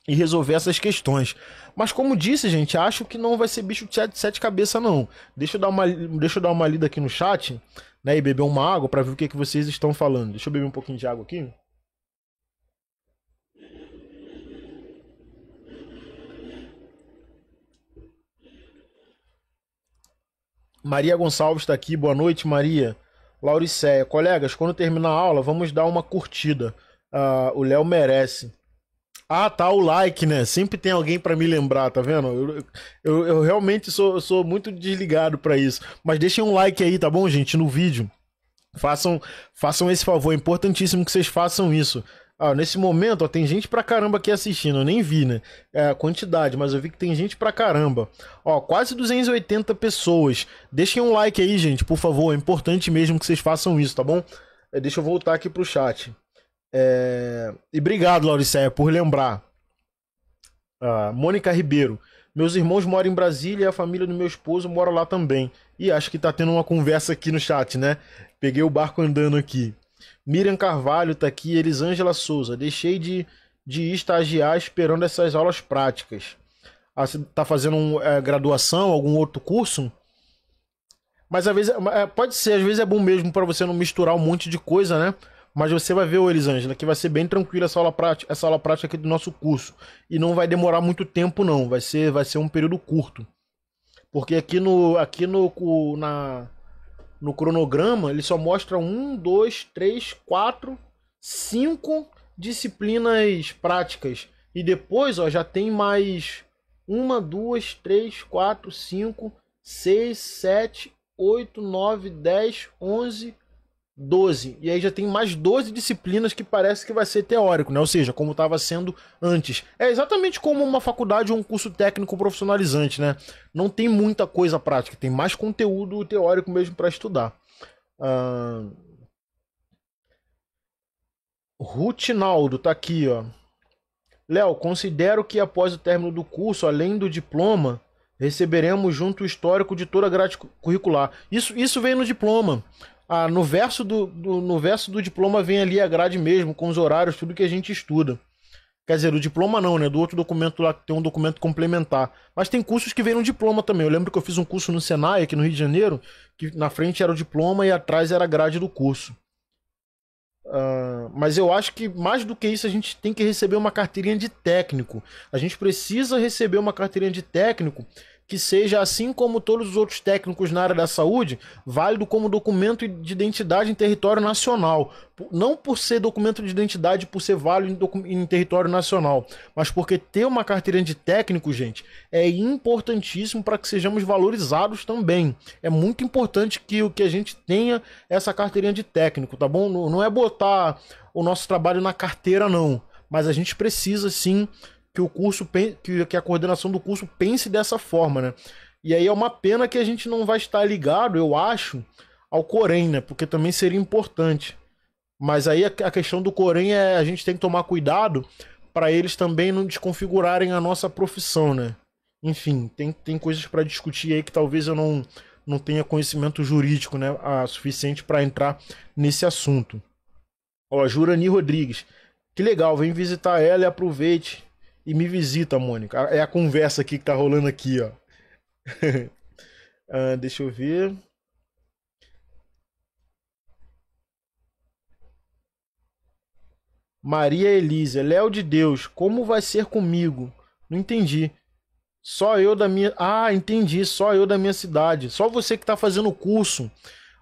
e resolver essas questões. Mas como disse, gente, acho que não vai ser bicho de sete cabeças, não. Deixa eu dar uma, deixa eu dar uma lida aqui no chat, né? E beber uma água para ver o que, que vocês estão falando. Deixa eu beber um pouquinho de água aqui. Maria Gonçalves está aqui. Boa noite, Maria. Lauriceia. Colegas, quando terminar a aula, vamos dar uma curtida. Uh, o Léo merece. Ah, tá, o like, né? Sempre tem alguém para me lembrar, tá vendo? Eu, eu, eu realmente sou, sou muito desligado para isso. Mas deixem um like aí, tá bom, gente, no vídeo. Façam, façam esse favor, é importantíssimo que vocês façam isso. Ah, nesse momento, ó, tem gente pra caramba aqui assistindo, eu nem vi, né? É a quantidade, mas eu vi que tem gente pra caramba. Ó, quase 280 pessoas. Deixem um like aí, gente, por favor, é importante mesmo que vocês façam isso, tá bom? É, deixa eu voltar aqui pro chat. É... E obrigado, Lauriceia, por lembrar. Ah, Mônica Ribeiro. Meus irmãos moram em Brasília e a família do meu esposo mora lá também. E acho que tá tendo uma conversa aqui no chat, né? Peguei o barco andando aqui. Miriam Carvalho tá aqui, Elisângela Souza. Deixei de, de estagiar esperando essas aulas práticas. Ah, você tá fazendo é, graduação, algum outro curso? Mas às vezes, é, pode ser, às vezes é bom mesmo para você não misturar um monte de coisa, né? Mas você vai ver, o Elisângela, que vai ser bem tranquila essa aula prática, essa aula prática aqui do nosso curso. E não vai demorar muito tempo, não. Vai ser, vai ser um período curto. Porque aqui no, aqui no, na, no cronograma, ele só mostra um, dois, três, quatro, cinco disciplinas práticas. E depois, ó, já tem mais uma, duas, três, quatro, cinco, seis, sete, oito, nove, dez, onze, 12. E aí já tem mais 12 disciplinas que parece que vai ser teórico, né? Ou seja, como estava sendo antes. É exatamente como uma faculdade ou um curso técnico profissionalizante, né? Não tem muita coisa prática, tem mais conteúdo teórico mesmo para estudar. Uh... Rutinaldo tá aqui, ó. Léo, considero que após o término do curso, além do diploma, receberemos junto o histórico de toda a grade curricular. Isso, isso vem no diploma no, verso do, do, no verso do diploma vem ali a grade mesmo, com os horários, tudo que a gente estuda. Quer dizer, o diploma não, né? Do outro documento lá tem um documento complementar. Mas tem cursos que vêm no diploma também. Eu lembro que eu fiz um curso no Senai, aqui no Rio de Janeiro, que na frente era o diploma e atrás era a grade do curso. Uh, mas eu acho que mais do que isso a gente tem que receber uma carteirinha de técnico. A gente precisa receber uma carteirinha de técnico que seja, assim como todos os outros técnicos na área da saúde, válido como documento de identidade em território nacional. Não por ser documento de identidade, por ser válido em, em território nacional, mas porque ter uma carteira de técnico, gente, é importantíssimo para que sejamos valorizados também. É muito importante que o que a gente tenha essa carteirinha de técnico, tá bom? Não é botar o nosso trabalho na carteira, não. Mas a gente precisa sim que o curso que a coordenação do curso pense dessa forma, né? E aí é uma pena que a gente não vai estar ligado, eu acho, ao Corém, né? Porque também seria importante. Mas aí a questão do Corém é a gente tem que tomar cuidado para eles também não desconfigurarem a nossa profissão, né? Enfim, tem, tem coisas para discutir aí que talvez eu não, não tenha conhecimento jurídico né, A ah, suficiente para entrar nesse assunto. Ó, Jurani Rodrigues. Que legal, vem visitar ela e aproveite e me visita, Mônica. É a conversa aqui que tá rolando aqui, ó. Ah, deixa eu ver. Maria Elisa, Léo de Deus, como vai ser comigo? Não entendi. Só eu da minha. Ah, entendi. Só eu da minha cidade. Só você que tá fazendo o curso.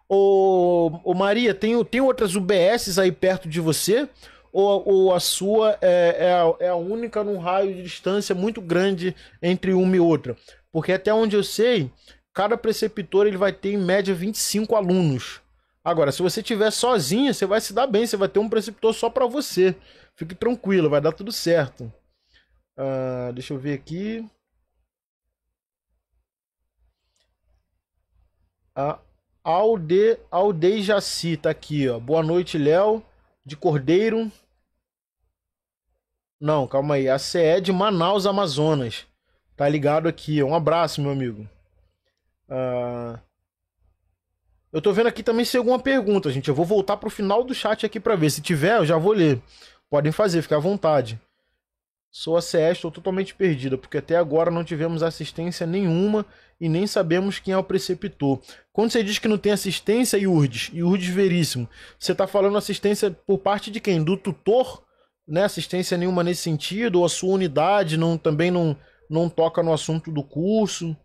Ô, ô Maria, tem, tem outras UBSs aí perto de você? ou, ou a sua é, é, a, é a única num raio de distância muito grande entre uma e outra? Porque até onde eu sei, cada preceptor ele vai ter em média 25 alunos. Agora, se você tiver sozinho, você vai se dar bem, você vai ter um preceptor só para você. Fique tranquilo, vai dar tudo certo. Uh, deixa eu ver aqui. A Alde, Aldejaci tá aqui, ó. Boa noite, Léo, de Cordeiro. Não, calma aí. A CE é de Manaus, Amazonas. Tá ligado aqui. Um abraço, meu amigo. Uh... Eu tô vendo aqui também se alguma pergunta, gente. Eu vou voltar pro final do chat aqui para ver. Se tiver, eu já vou ler. Podem fazer, fica à vontade. Sou a CE, estou totalmente perdida, porque até agora não tivemos assistência nenhuma e nem sabemos quem é o preceptor. Quando você diz que não tem assistência, Iurdes, Iurdes Veríssimo, você está falando assistência por parte de quem? Do tutor né, assistência nenhuma nesse sentido, ou a sua unidade não, também não, não toca no assunto do curso.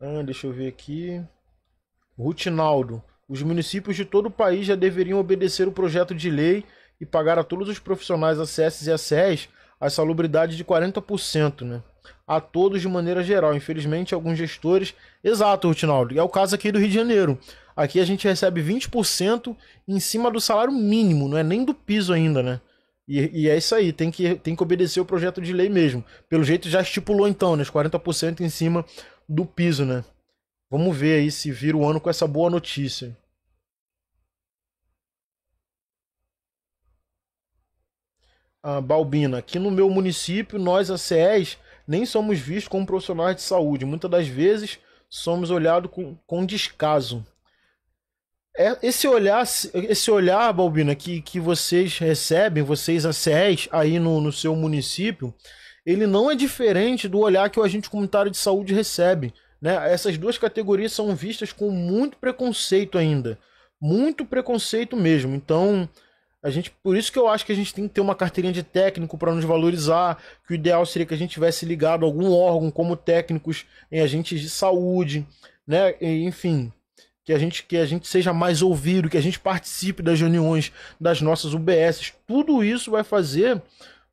Ah, deixa eu ver aqui. Rutinaldo. Os municípios de todo o país já deveriam obedecer o projeto de lei e pagar a todos os profissionais ACS e ACS a salubridade de 40%, né? A todos de maneira geral. Infelizmente, alguns gestores. Exato, Rutinaldo. É o caso aqui do Rio de Janeiro. Aqui a gente recebe 20% em cima do salário mínimo, não é nem do piso ainda, né? E, e, é isso aí, tem que, tem que obedecer o projeto de lei mesmo. Pelo jeito já estipulou então, né? Os 40% em cima do piso, né? Vamos ver aí se vira o ano com essa boa notícia. ah, Balbina, que no meu município nós, ACEs, nem somos vistos como profissionais de saúde. Muitas das vezes somos olhados com, com descaso. É, esse olhar, esse olhar, Balbina, que, que vocês recebem, vocês ACEs aí no, no seu município, ele não é diferente do olhar que o agente comunitário de saúde recebe. Né? Essas duas categorias são vistas com muito preconceito ainda. Muito preconceito mesmo. Então, a gente, por isso que eu acho que a gente tem que ter uma carteirinha de técnico para nos valorizar, que o ideal seria que a gente tivesse ligado a algum órgão como técnicos em agentes de saúde, né? Enfim, que a gente que a gente seja mais ouvido, que a gente participe das reuniões das nossas UBSs. Tudo isso vai fazer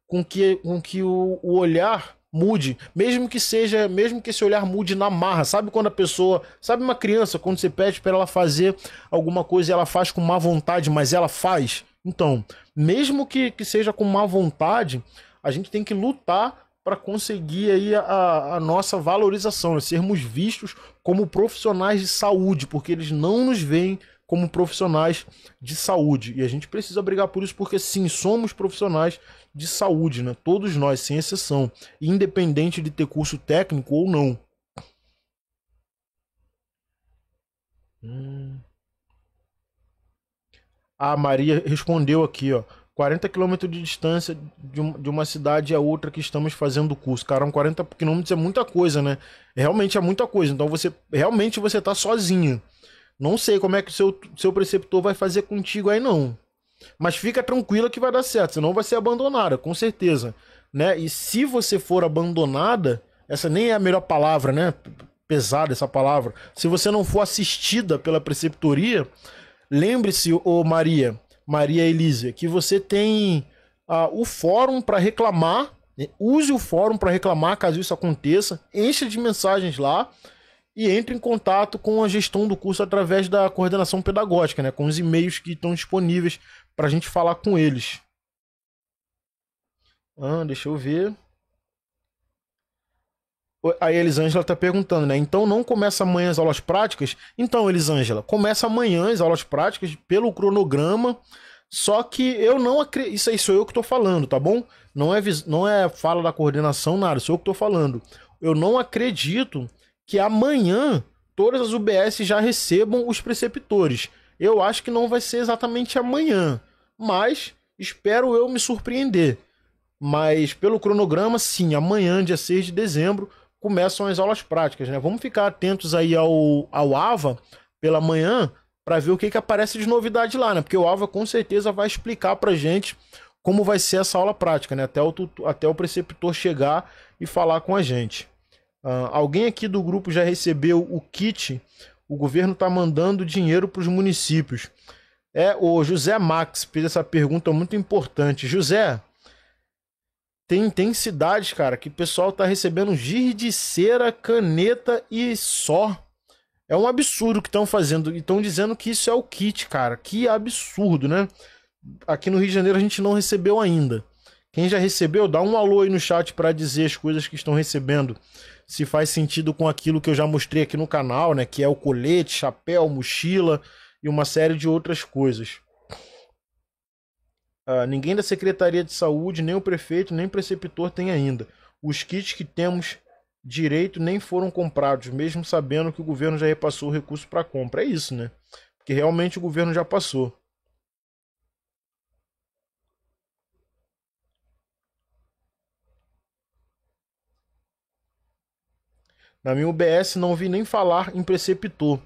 com que, com que o, o olhar mude, mesmo que seja, mesmo que esse olhar mude na marra. Sabe quando a pessoa, sabe uma criança quando você pede para ela fazer alguma coisa e ela faz com má vontade, mas ela faz? Então, mesmo que, que seja com má vontade, a gente tem que lutar para conseguir aí a, a nossa valorização, né? sermos vistos como profissionais de saúde, porque eles não nos veem como profissionais de saúde. E a gente precisa brigar por isso, porque sim, somos profissionais de saúde, né? Todos nós, sem exceção, independente de ter curso técnico ou não. Hum. A Maria respondeu aqui, ó. 40 quilômetros de distância de uma cidade a outra que estamos fazendo o curso. Cara, 40 quilômetros é muita coisa, né? Realmente é muita coisa. Então você realmente você tá sozinho. Não sei como é que o seu, seu preceptor vai fazer contigo aí, não. Mas fica tranquila que vai dar certo. Senão não vai ser abandonada, com certeza. Né? E se você for abandonada, essa nem é a melhor palavra, né? Pesada essa palavra. Se você não for assistida pela preceptoria, Lembre-se, ô Maria, Maria Elisa, que você tem ah, o fórum para reclamar. Né? Use o fórum para reclamar caso isso aconteça. Encha de mensagens lá e entre em contato com a gestão do curso através da coordenação pedagógica, né? com os e-mails que estão disponíveis para a gente falar com eles. Ah, deixa eu ver a Elisângela está perguntando, né? Então não começa amanhã as aulas práticas? Então, Elisângela, começa amanhã as aulas práticas pelo cronograma. Só que eu não acredito. Isso aí sou eu que estou falando, tá bom? Não é, vis... não é fala da coordenação, nada, sou eu que estou falando. Eu não acredito que amanhã todas as UBS já recebam os preceptores. Eu acho que não vai ser exatamente amanhã, mas espero eu me surpreender. Mas pelo cronograma, sim, amanhã, dia 6 de dezembro, começam as aulas práticas, né? Vamos ficar atentos aí ao, ao AVA pela manhã para ver o que, que aparece de novidade lá, né? Porque o AVA com certeza vai explicar para gente como vai ser essa aula prática, né? Até o, até o preceptor chegar e falar com a gente. Uh, alguém aqui do grupo já recebeu o kit? O governo está mandando dinheiro para os municípios. É o José Max fez essa pergunta muito importante. José, tem, tem cidades, cara, que o pessoal tá recebendo giz de cera, caneta e só. É um absurdo o que estão fazendo. E estão dizendo que isso é o kit, cara. Que absurdo, né? Aqui no Rio de Janeiro a gente não recebeu ainda. Quem já recebeu, dá um alô aí no chat para dizer as coisas que estão recebendo. Se faz sentido com aquilo que eu já mostrei aqui no canal, né? Que é o colete, chapéu, mochila e uma série de outras coisas. Ah, ninguém da Secretaria de Saúde, nem o prefeito, nem o preceptor tem ainda. Os kits que temos direito nem foram comprados, mesmo sabendo que o governo já repassou o recurso para compra. É isso, né? Porque realmente o governo já passou. Na minha UBS não vi nem falar em preceptor.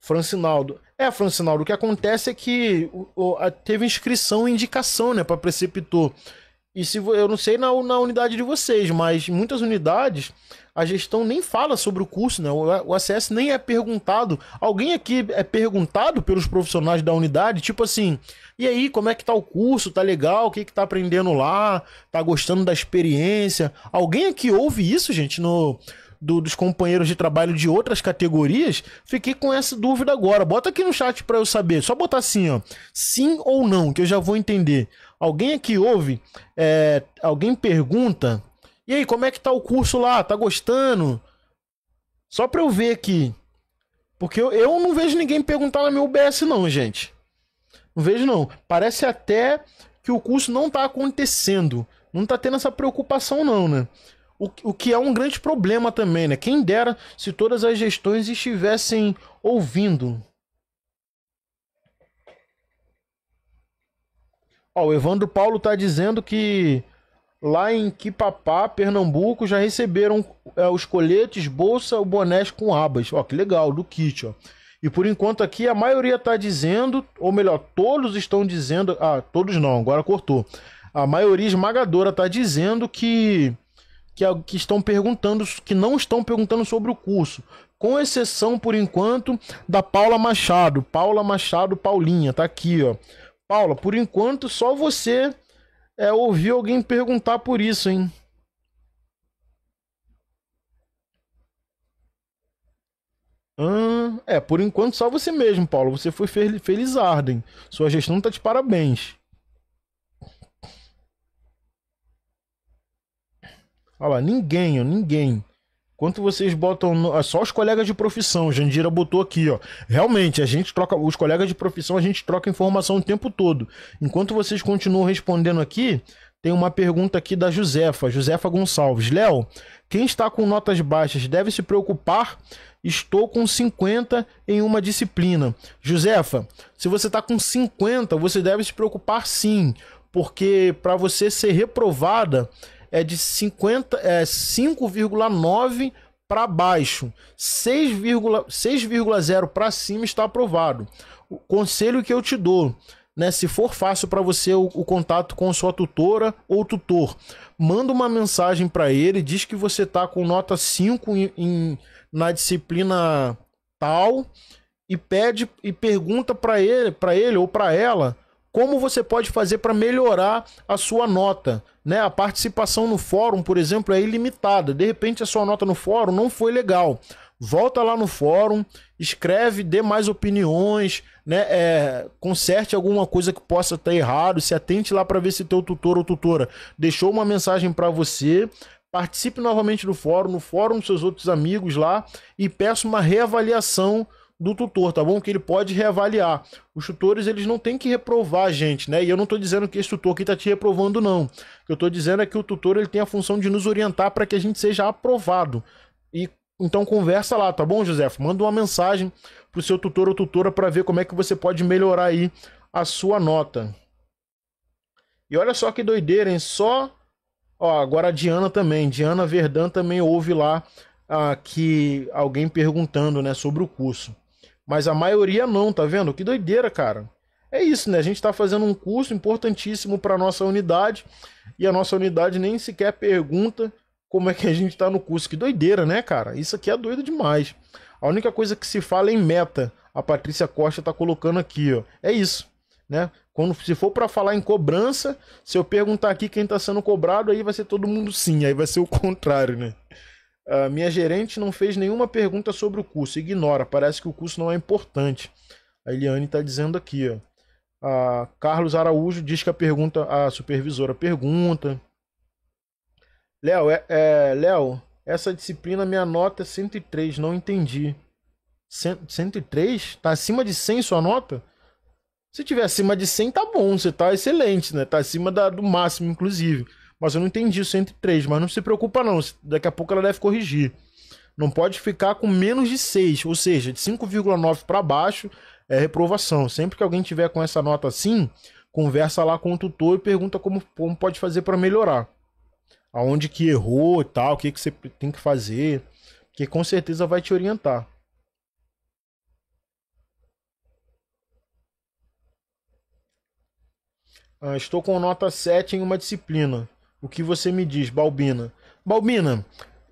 Francinaldo. É, Francinaldo, o que acontece é que teve inscrição e indicação, né, para preceptor. E se eu não sei na, na unidade de vocês, mas muitas unidades a gestão nem fala sobre o curso, né? O acesso nem é perguntado. Alguém aqui é perguntado pelos profissionais da unidade, tipo assim, e aí, como é que tá o curso? Tá legal? O que que tá aprendendo lá? Tá gostando da experiência? Alguém aqui ouve isso, gente, no do, dos companheiros de trabalho de outras categorias, fiquei com essa dúvida agora. Bota aqui no chat para eu saber. Só botar assim, ó. Sim ou não, que eu já vou entender. Alguém aqui ouve, é, alguém pergunta. E aí, como é que tá o curso lá? Tá gostando? Só para eu ver aqui. Porque eu, eu não vejo ninguém perguntar na minha UBS, não, gente. Não vejo, não. Parece até que o curso não tá acontecendo. Não tá tendo essa preocupação, não, né? O, o que é um grande problema também, né? Quem dera se todas as gestões estivessem ouvindo. Ó, o Evandro Paulo está dizendo que lá em Quipapá, Pernambuco, já receberam é, os coletes, bolsa, o bonés com abas. Ó, que legal, do kit, ó. E por enquanto aqui a maioria está dizendo, ou melhor, todos estão dizendo, ah, todos não, agora cortou. A maioria esmagadora está dizendo que que, é que estão perguntando, que não estão perguntando sobre o curso. Com exceção, por enquanto, da Paula Machado. Paula Machado Paulinha, tá aqui, ó. Paula, por enquanto, só você é, ouviu alguém perguntar por isso, hein? Hum, é, por enquanto só você mesmo, Paulo. Você foi fel felizardo, hein? Sua gestão tá de parabéns. Olha lá, ninguém, ó, ninguém. Quanto vocês botam. No... É só os colegas de profissão, Jandira botou aqui, ó. Realmente, a gente troca. Os colegas de profissão, a gente troca informação o tempo todo. Enquanto vocês continuam respondendo aqui, tem uma pergunta aqui da Josefa, Josefa Gonçalves. Léo, quem está com notas baixas deve se preocupar. Estou com 50 em uma disciplina. Josefa, se você está com 50, você deve se preocupar sim, porque para você ser reprovada é de 50, é 5,9 para baixo, 6,0 para cima está aprovado. O conselho que eu te dou, né, se for fácil para você o, o, contato com sua tutora ou tutor, manda uma mensagem para ele, diz que você tá com nota 5 em, em na disciplina tal e pede e pergunta para ele, para ele ou para ela como você pode fazer para melhorar a sua nota. Né? A participação no fórum, por exemplo, é ilimitada. De repente, a sua nota no fórum não foi legal. Volta lá no fórum, escreve, dê mais opiniões, né? É, conserte alguma coisa que possa estar errado, se atente lá para ver se teu tutor ou tutora deixou uma mensagem para você. Participe novamente do fórum, no fórum dos seus outros amigos lá e peça uma reavaliação do tutor, tá bom? Que ele pode reavaliar. Os tutores, eles não têm que reprovar a gente, né? E eu não tô dizendo que esse tutor aqui tá te reprovando, não. O que eu tô dizendo é que o tutor, ele tem a função de nos orientar para que a gente seja aprovado. E então conversa lá, tá bom, José? Manda uma mensagem pro seu tutor ou tutora para ver como é que você pode melhorar aí a sua nota. E olha só que doideira, hein? Só Ó, agora a Diana também, Diana Verdão também ouve lá ah, que alguém perguntando, né, sobre o curso. Mas a maioria não, tá vendo? Que doideira, cara. É isso, né? A gente está fazendo um curso importantíssimo para nossa unidade e a nossa unidade nem sequer pergunta como é que a gente está no curso. Que doideira, né, cara? Isso aqui é doido demais. A única coisa que se fala é em meta, a Patrícia Costa está colocando aqui, ó. É isso, né? Quando se for para falar em cobrança, se eu perguntar aqui quem está sendo cobrado, aí vai ser todo mundo sim, aí vai ser o contrário, né? Uh, minha gerente não fez nenhuma pergunta sobre o curso, ignora, parece que o curso não é importante. A Eliane está dizendo aqui, ó. Ah, Carlos Araújo diz que a pergunta, a supervisora pergunta. Léo, é, é, Léo, essa disciplina minha nota é 103, não entendi. Cent, 103? está acima de 100 sua nota? Se tiver acima de 100, tá bom, você está excelente, né? Está acima da, do máximo, inclusive. Mas eu não entendi 103, mas não se preocupa não, daqui a pouco ela deve corrigir. Não pode ficar com menos de 6, ou seja, de 5,9 para baixo é reprovação. Sempre que alguém tiver com essa nota assim, conversa lá com o tutor e pergunta como, como pode fazer para melhorar. Aonde que errou e tal, o que, que você tem que fazer, que com certeza vai te orientar. Ah, estou com nota 7 em uma disciplina o que você me diz, Balbina. Balbina,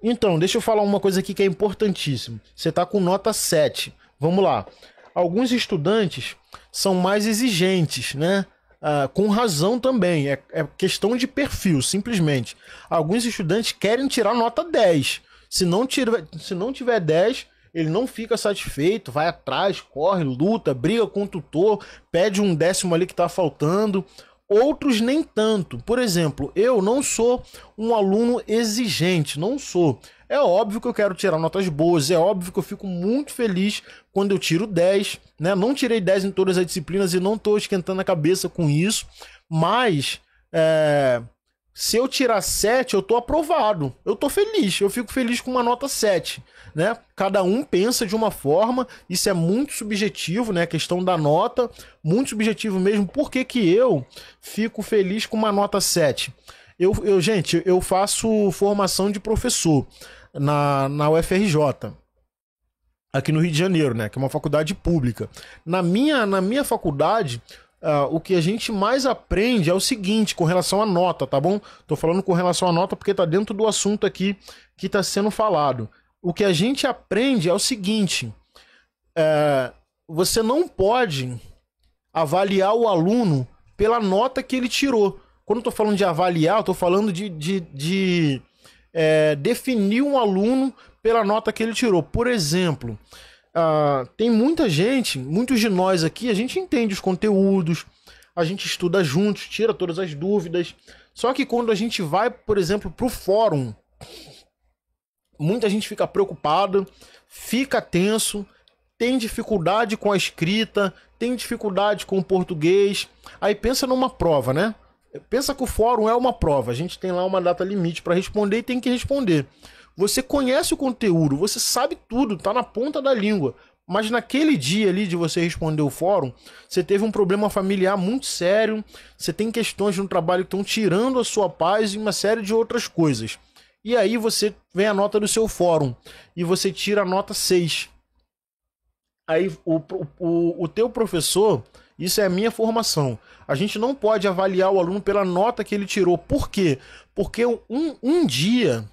então, deixa eu falar uma coisa aqui que é importantíssimo. Você está com nota 7. Vamos lá. Alguns estudantes são mais exigentes, né? Ah, com razão também. É, é questão de perfil, simplesmente. Alguns estudantes querem tirar nota 10. Se não, tira, se não tiver 10, ele não fica satisfeito, vai atrás, corre, luta, briga com o tutor, pede um décimo ali que está faltando outros nem tanto. Por exemplo, eu não sou um aluno exigente, não sou. É óbvio que eu quero tirar notas boas, é óbvio que eu fico muito feliz quando eu tiro 10, né? Não tirei 10 em todas as disciplinas e não estou esquentando a cabeça com isso, mas é, se eu tirar 7, eu tô aprovado. Eu tô feliz, eu fico feliz com uma nota 7, né? Cada um pensa de uma forma, isso é muito subjetivo, né? A questão da nota, muito subjetivo mesmo. Por que, que eu fico feliz com uma nota 7? Eu, eu, gente, eu faço formação de professor na, na UFRJ, aqui no Rio de Janeiro, né? Que é uma faculdade pública. Na minha, na minha faculdade, Uh, o que a gente mais aprende é o seguinte, com relação à nota, tá bom? Tô falando com relação à nota porque tá dentro do assunto aqui que tá sendo falado. O que a gente aprende é o seguinte: uh, você não pode avaliar o aluno pela nota que ele tirou. Quando eu tô falando de avaliar, eu tô falando de, de, de é, definir um aluno pela nota que ele tirou. Por exemplo, Uh, tem muita gente, muitos de nós aqui, a gente entende os conteúdos, a gente estuda juntos, tira todas as dúvidas. Só que quando a gente vai, por exemplo, para o fórum, muita gente fica preocupada, fica tenso, tem dificuldade com a escrita, tem dificuldade com o português. Aí pensa numa prova, né? Pensa que o fórum é uma prova. A gente tem lá uma data limite para responder e tem que responder. Você conhece o conteúdo, você sabe tudo, tá na ponta da língua. Mas naquele dia ali de você responder o fórum, você teve um problema familiar muito sério, você tem questões no trabalho que estão tirando a sua paz e uma série de outras coisas. E aí você vem a nota do seu fórum e você tira a nota 6. Aí o, o, o teu professor, isso é a minha formação. A gente não pode avaliar o aluno pela nota que ele tirou. Por quê? Porque um, um dia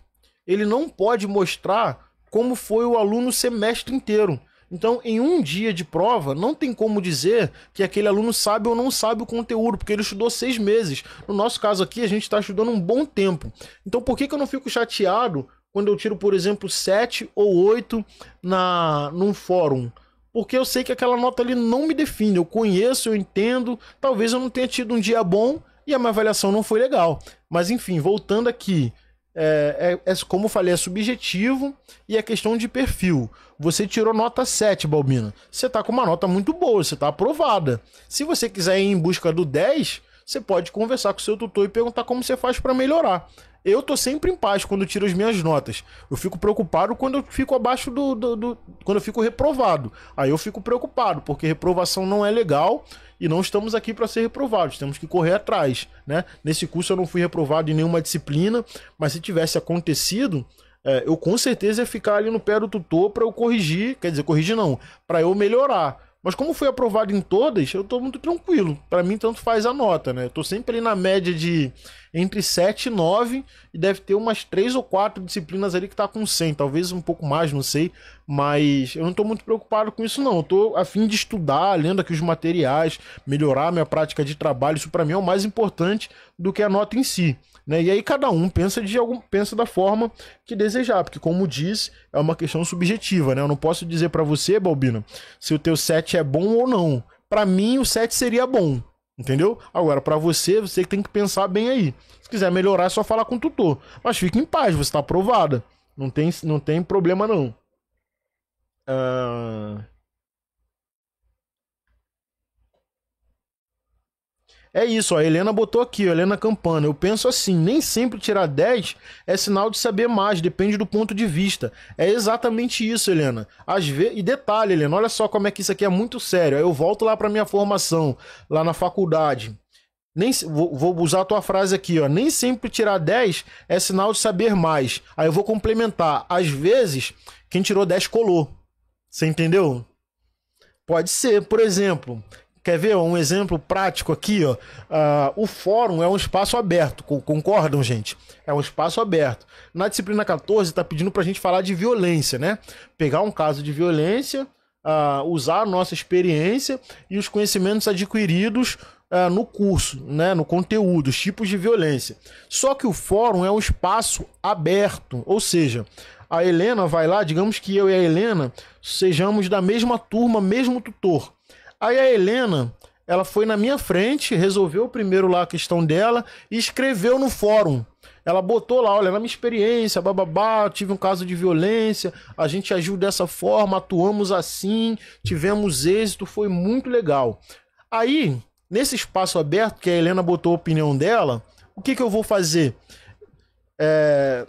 ele não pode mostrar como foi o aluno o semestre inteiro. Então, em um dia de prova, não tem como dizer que aquele aluno sabe ou não sabe o conteúdo, porque ele estudou seis meses. No nosso caso aqui, a gente está estudando um bom tempo. Então, por que, que eu não fico chateado quando eu tiro, por exemplo, sete ou oito na, num fórum? Porque eu sei que aquela nota ali não me define. Eu conheço, eu entendo. Talvez eu não tenha tido um dia bom e a minha avaliação não foi legal. Mas, enfim, voltando aqui é, é, é, como falei, é subjetivo e é questão de perfil. Você tirou nota 7, Balbina. Você está com uma nota muito boa, você está aprovada. Se você quiser ir em busca do 10, você pode conversar com seu tutor e perguntar como você faz para melhorar. Eu tô sempre em paz quando tiro as minhas notas. Eu fico preocupado quando eu fico abaixo do, do, do, quando eu fico reprovado. Aí eu fico preocupado, porque reprovação não é legal e não estamos aqui para ser reprovados. Temos que correr atrás, né? Nesse curso eu não fui reprovado em nenhuma disciplina, mas se tivesse acontecido, é, eu com certeza ia ficar ali no pé do tutor para eu corrigir, quer dizer, corrigir não, para eu melhorar mas como foi aprovado em todas, eu tô muito tranquilo. Para mim, tanto faz a nota, né? Eu tô sempre ali na média de entre 7 e 9 e deve ter umas 3 ou 4 disciplinas ali que tá com 100, talvez um pouco mais, não sei. Mas eu não tô muito preocupado com isso, não. Eu tô a fim de estudar, lendo aqui os materiais, melhorar minha prática de trabalho. Isso para mim é o mais importante do que a nota em si. Né? E aí cada um pensa de algum, pensa da forma que desejar, porque como diz, é uma questão subjetiva, né? Eu não posso dizer para você, Balbino, se o teu set é bom ou não. Para mim o set seria bom, entendeu? Agora para você, você tem que pensar bem aí. Se quiser melhorar, é só falar com o tutor. Mas fique em paz, você tá aprovada. Não tem não tem problema não. Uh... É isso, ó, a Helena botou aqui, a Helena Campana. Eu penso assim, nem sempre tirar 10 é sinal de saber mais, depende do ponto de vista. É exatamente isso, Helena. Às e detalhe, Helena, olha só como é que isso aqui é muito sério. Eu volto lá para minha formação, lá na faculdade. Nem, vou, vou, usar a tua frase aqui, ó. Nem sempre tirar 10 é sinal de saber mais. Aí eu vou complementar. Às vezes, quem tirou 10 colou. Você entendeu? Pode ser, por exemplo, Quer ver um exemplo prático aqui? Ó. Uh, o fórum é um espaço aberto, concordam, gente? É um espaço aberto. Na disciplina 14, está pedindo para a gente falar de violência, né? Pegar um caso de violência, uh, usar a nossa experiência e os conhecimentos adquiridos uh, no curso, né? no conteúdo, os tipos de violência. Só que o fórum é um espaço aberto, ou seja, a Helena vai lá, digamos que eu e a Helena sejamos da mesma turma, mesmo tutor. Aí a Helena, ela foi na minha frente, resolveu primeiro lá a questão dela e escreveu no fórum. Ela botou lá, olha, na minha experiência, bababá, tive um caso de violência, a gente agiu dessa forma, atuamos assim, tivemos êxito, foi muito legal. Aí, nesse espaço aberto que a Helena botou a opinião dela, o que, que eu vou fazer? É,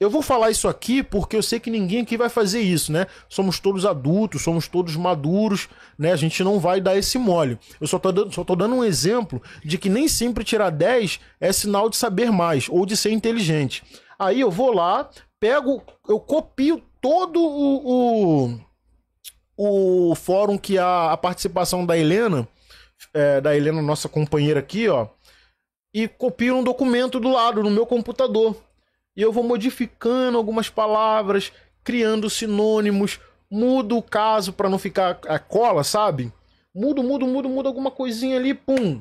eu vou falar isso aqui porque eu sei que ninguém aqui vai fazer isso, né? Somos todos adultos, somos todos maduros, né? A gente não vai dar esse mole. Eu só tô, dando, só tô dando um exemplo de que nem sempre tirar 10 é sinal de saber mais ou de ser inteligente. Aí eu vou lá, pego, eu copio todo o, o, o fórum que a, a participação da Helena, é, da Helena, nossa companheira aqui, ó, e copio um documento do lado no meu computador. E eu vou modificando algumas palavras, criando sinônimos, mudo o caso para não ficar a cola, sabe? Mudo, mudo, mudo, mudo alguma coisinha ali, pum.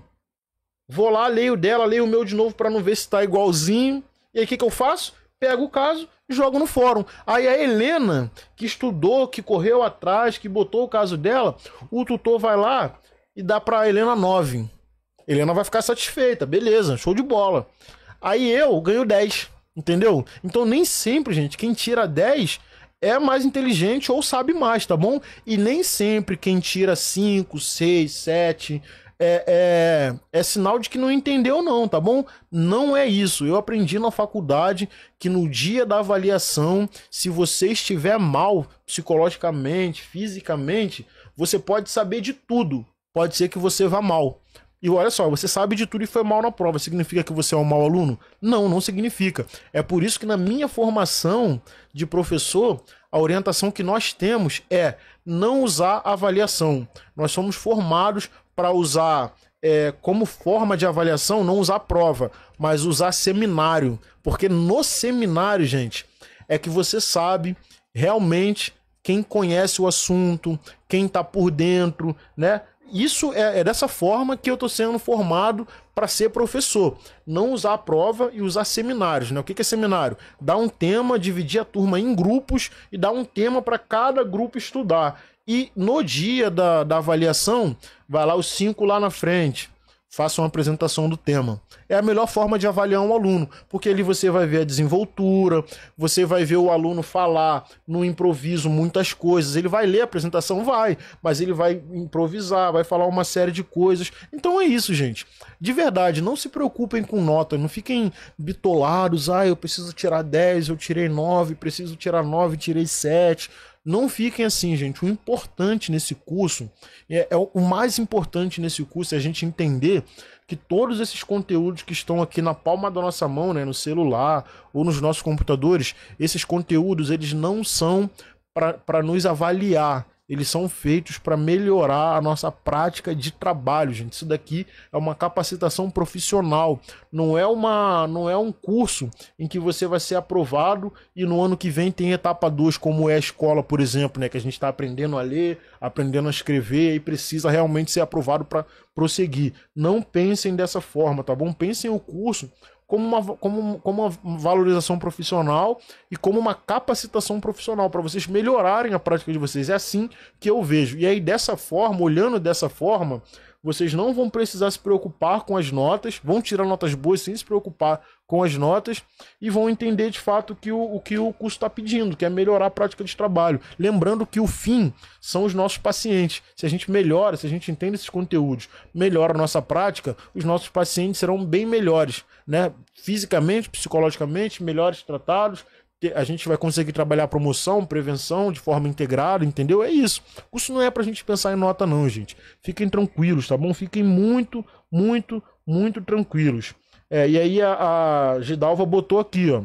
Vou lá, leio dela, leio o meu de novo para não ver se tá igualzinho. E aí o que, que eu faço? Pego o caso e jogo no fórum. Aí a Helena, que estudou, que correu atrás, que botou o caso dela, o tutor vai lá e dá pra Helena 9. Helena vai ficar satisfeita, beleza, show de bola. Aí eu ganho 10. Entendeu? Então nem sempre, gente, quem tira 10 é mais inteligente ou sabe mais, tá bom? E nem sempre quem tira 5, 6, 7 é, é, é, sinal de que não entendeu, não, tá bom? Não é isso. Eu aprendi na faculdade que no dia da avaliação, se você estiver mal psicologicamente, fisicamente, você pode saber de tudo. Pode ser que você vá mal. E olha só, você sabe de tudo e foi mal na prova. Significa que você é um mau aluno? Não, não significa. É por isso que na minha formação de professor, a orientação que nós temos é não usar avaliação. Nós somos formados para usar é, como forma de avaliação, não usar prova, mas usar seminário. Porque no seminário, gente, é que você sabe realmente quem conhece o assunto, quem está por dentro, né? isso é, é, dessa forma que eu estou sendo formado para ser professor. Não usar a prova e usar seminários. Né? O que, que é seminário? Dar um tema, dividir a turma em grupos e dar um tema para cada grupo estudar. E no dia da, da avaliação, vai lá os cinco lá na frente faça uma apresentação do tema. É a melhor forma de avaliar um aluno, porque ali você vai ver a desenvoltura, você vai ver o aluno falar no improviso muitas coisas. Ele vai ler a apresentação, vai, mas ele vai improvisar, vai falar uma série de coisas. Então é isso, gente. De verdade, não se preocupem com nota, não fiquem bitolados. Ah, eu preciso tirar 10, eu tirei 9, preciso tirar 9, tirei 7. Não fiquem assim, gente. O importante nesse curso, é, é, o mais importante nesse curso é a gente entender que todos esses conteúdos que estão aqui na palma da nossa mão, né, no celular ou nos nossos computadores, esses conteúdos eles não são para nos avaliar, eles são feitos para melhorar a nossa prática de trabalho, gente. Isso daqui é uma capacitação profissional, não é uma, não é um curso em que você vai ser aprovado e no ano que vem tem etapa 2, como é a escola, por exemplo, né, que a gente está aprendendo a ler, aprendendo a escrever e precisa realmente ser aprovado para prosseguir. Não pensem dessa forma, tá bom? Pensem o curso como uma, como, como uma valorização profissional e como uma capacitação profissional para vocês melhorarem a prática de vocês. É assim que eu vejo. E aí, dessa forma, olhando dessa forma, vocês não vão precisar se preocupar com as notas, vão tirar notas boas sem se preocupar com as notas e vão entender de fato que o, o que o curso está pedindo, que é melhorar a prática de trabalho. Lembrando que o fim são os nossos pacientes. Se a gente melhora, se a gente entende esses conteúdos, melhora a nossa prática, os nossos pacientes serão bem melhores, né? Fisicamente, psicologicamente, melhores tratados a gente vai conseguir trabalhar promoção, prevenção de forma integrada, entendeu? É isso. Isso não é pra gente pensar em nota, não, gente. Fiquem tranquilos, tá bom? Fiquem muito, muito, muito tranquilos. É, e aí a, a Gidalva botou aqui, ó.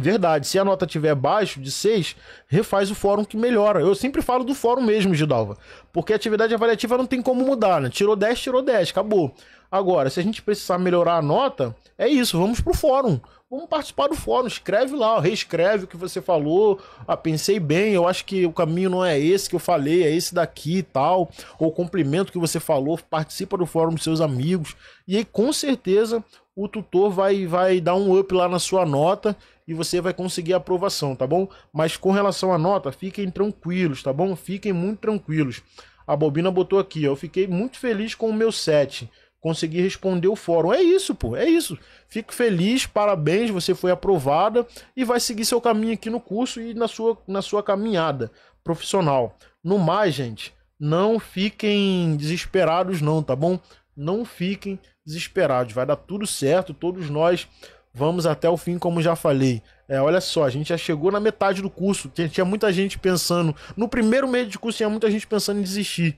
Verdade. Se a nota tiver abaixo de 6, refaz o fórum que melhora. Eu sempre falo do fórum mesmo, Gidalva. Porque a atividade avaliativa não tem como mudar, né? Tirou 10, tirou 10, acabou. Agora, se a gente precisar melhorar a nota, é isso, vamos pro fórum. Vamos participar do fórum, escreve lá, reescreve o que você falou. Ah, pensei bem, eu acho que o caminho não é esse que eu falei, é esse daqui e tal. Ou cumprimento que você falou, participa do fórum dos seus amigos. E aí, com certeza, o tutor vai, vai dar um up lá na sua nota e você vai conseguir a aprovação, tá bom? Mas com relação à nota, fiquem tranquilos, tá bom? Fiquem muito tranquilos. A Bobina botou aqui, ó, eu fiquei muito feliz com o meu set. Consegui responder o fórum. É isso, pô, é isso. Fico feliz, parabéns, você foi aprovada e vai seguir seu caminho aqui no curso e na sua, na sua caminhada profissional. No mais, gente, não fiquem desesperados não, tá bom? Não fiquem desesperados. Vai dar tudo certo, todos nós vamos até o fim, como já falei. É, olha só, a gente já chegou na metade do curso. Tinha muita gente pensando. No primeiro mês de curso, tinha muita gente pensando em desistir.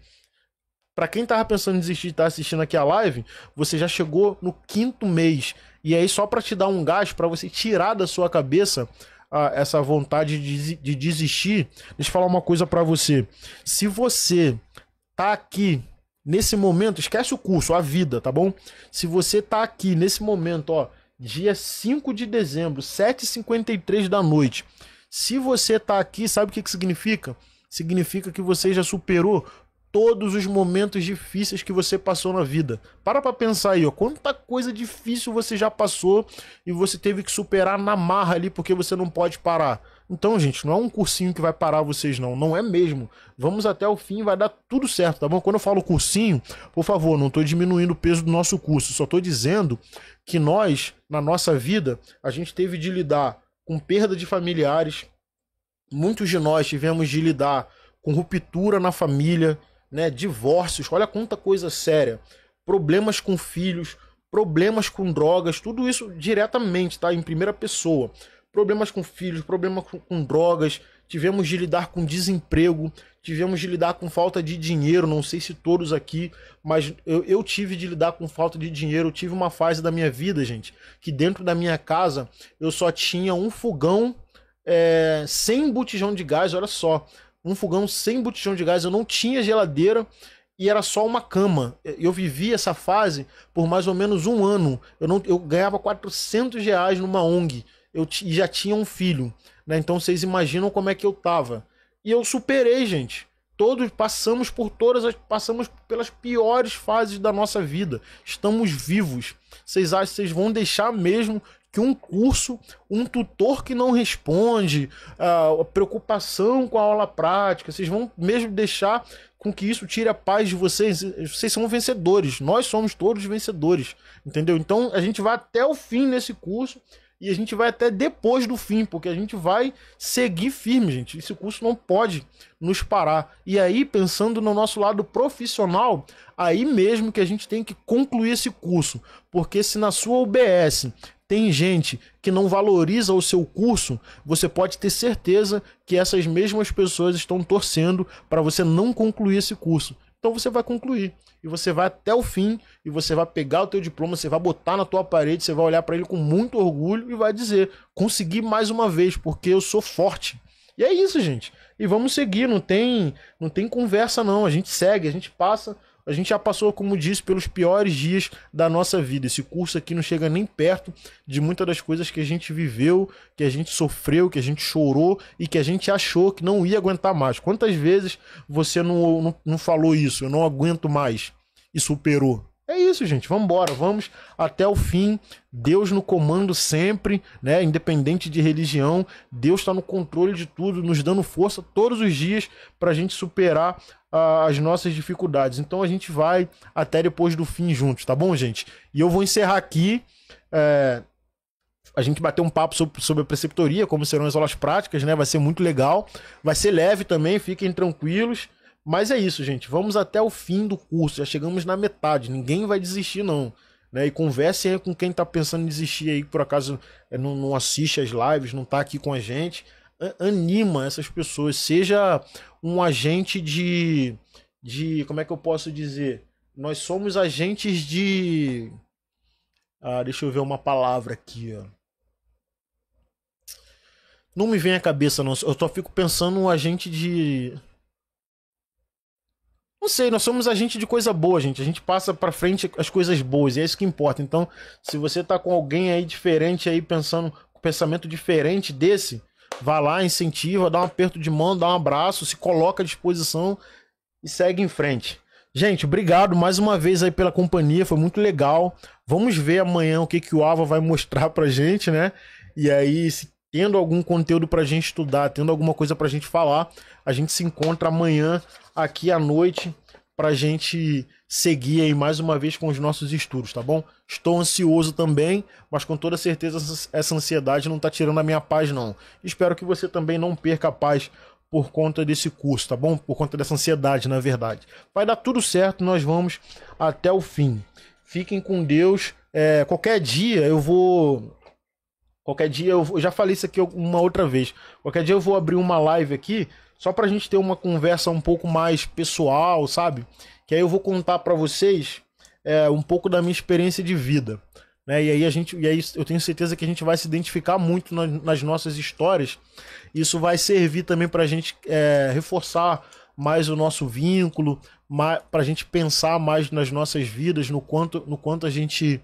Para quem tava pensando em desistir e tá assistindo aqui a live, você já chegou no quinto mês. E aí, só para te dar um gás, para você tirar da sua cabeça essa vontade de, de desistir, deixa eu falar uma coisa para você. Se você tá aqui nesse momento, esquece o curso, a vida, tá bom? Se você tá aqui nesse momento, ó, dia 5 de dezembro, 7h53 da noite. Se você tá aqui, sabe o que, que significa? Significa que você já superou todos os momentos difíceis que você passou na vida. Para pra pensar aí, ó. Quanta coisa difícil você já passou e você teve que superar na marra ali porque você não pode parar. Então, gente, não é um cursinho que vai parar vocês, não. Não é mesmo. Vamos até o fim, vai dar tudo certo, tá bom? Quando eu falo cursinho, por favor, não estou diminuindo o peso do nosso curso. Só estou dizendo que nós, na nossa vida, a gente teve de lidar com perda de familiares. Muitos de nós tivemos de lidar com ruptura na família, né? Divórcios, olha quanta coisa séria. Problemas com filhos, problemas com drogas, tudo isso diretamente, tá? Em primeira pessoa problemas com filhos, problemas com, com drogas, tivemos de lidar com desemprego, tivemos de lidar com falta de dinheiro, não sei se todos aqui, mas eu, eu, tive de lidar com falta de dinheiro. Eu tive uma fase da minha vida, gente, que dentro da minha casa eu só tinha um fogão é, sem botijão de gás, olha só. Um fogão sem botijão de gás, eu não tinha geladeira e era só uma cama. Eu vivi essa fase por mais ou menos um ano. Eu, não, eu ganhava 400 reais numa ONG eu já tinha um filho, né? Então vocês imaginam como é que eu tava. E eu superei, gente. Todos passamos por todas as passamos pelas piores fases da nossa vida. Estamos vivos. Vocês acham vocês vão deixar mesmo que um curso, um tutor que não responde, a preocupação com a aula prática, vocês vão mesmo deixar com que isso tire a paz de vocês. Vocês são vencedores, nós somos todos vencedores, entendeu? Então a gente vai até o fim nesse curso e a gente vai até depois do fim, porque a gente vai seguir firme, gente. Esse curso não pode nos parar. E aí, pensando no nosso lado profissional, aí mesmo que a gente tem que concluir esse curso. Porque se na sua UBS tem gente que não valoriza o seu curso, você pode ter certeza que essas mesmas pessoas estão torcendo para você não concluir esse curso. Então você vai concluir e você vai até o fim e você vai pegar o teu diploma, você vai botar na tua parede, você vai olhar para ele com muito orgulho e vai dizer: "Consegui mais uma vez, porque eu sou forte". E é isso, gente. E vamos seguir, não tem, não tem conversa não, a gente segue, a gente passa a gente já passou, como disse, pelos piores dias da nossa vida. Esse curso aqui não chega nem perto de muitas das coisas que a gente viveu, que a gente sofreu, que a gente chorou e que a gente achou que não ia aguentar mais. Quantas vezes você não, não, não falou isso? Eu não aguento mais. E superou. É isso, gente. Vamos embora, vamos até o fim. Deus no comando sempre, né? Independente de religião, Deus está no controle de tudo, nos dando força todos os dias para a gente superar as nossas dificuldades. Então a gente vai até depois do fim juntos, tá bom, gente? E eu vou encerrar aqui. É... A gente bater um papo sobre, sobre a preceptoria, como serão as aulas práticas, né? Vai ser muito legal. Vai ser leve também, fiquem tranquilos. Mas é isso, gente. Vamos até o fim do curso. Já chegamos na metade. Ninguém vai desistir, não. Né? E conversem com quem está pensando em desistir aí, por acaso é, não, não assiste as lives, não está aqui com a gente anima essas pessoas, seja um agente de, de como é que eu posso dizer? Nós somos agentes de ah, deixa eu ver uma palavra aqui, ó. Não me vem à cabeça, não. Eu só fico pensando um agente de não sei, nós somos agente de coisa boa, gente. A gente passa para frente as coisas boas, e é isso que importa. Então, se você tá com alguém aí diferente aí pensando, pensamento diferente desse, Vá lá, incentiva, dá um aperto de mão, dá um abraço, se coloca à disposição e segue em frente. Gente, obrigado mais uma vez aí pela companhia, foi muito legal. Vamos ver amanhã o que, que o Ava vai mostrar pra gente, né? E aí, se tendo algum conteúdo pra gente estudar, tendo alguma coisa pra gente falar, a gente se encontra amanhã aqui à noite pra gente seguir aí mais uma vez com os nossos estudos, tá bom? Estou ansioso também, mas com toda certeza essa ansiedade não está tirando a minha paz, não. Espero que você também não perca a paz por conta desse curso, tá bom? Por conta dessa ansiedade, na verdade. Vai dar tudo certo, nós vamos até o fim. Fiquem com Deus. É, qualquer dia eu vou. Qualquer dia eu, vou... eu já falei isso aqui uma outra vez. Qualquer dia eu vou abrir uma live aqui só para a gente ter uma conversa um pouco mais pessoal, sabe? Que aí eu vou contar para vocês é, um pouco da minha experiência de vida. Né? E aí a gente, e aí eu tenho certeza que a gente vai se identificar muito nas, nas nossas histórias. Isso vai servir também para a gente é, reforçar mais o nosso vínculo, para a gente pensar mais nas nossas vidas, no quanto, no quanto a gente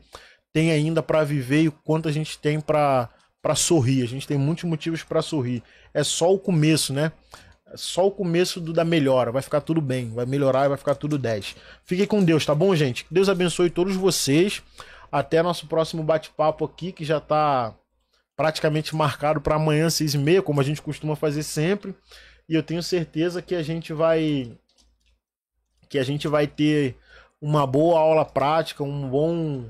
tem ainda para viver e o quanto a gente tem para sorrir. A gente tem muitos motivos para sorrir. É só o começo, né? só o começo do, da melhora. Vai ficar tudo bem, vai melhorar e vai ficar tudo 10. Fiquem com Deus, tá bom, gente? Que Deus abençoe todos vocês. Até nosso próximo bate-papo aqui, que já tá praticamente marcado para amanhã, 6 e meia, como a gente costuma fazer sempre. E eu tenho certeza que a gente vai. Que a gente vai ter uma boa aula prática, um bom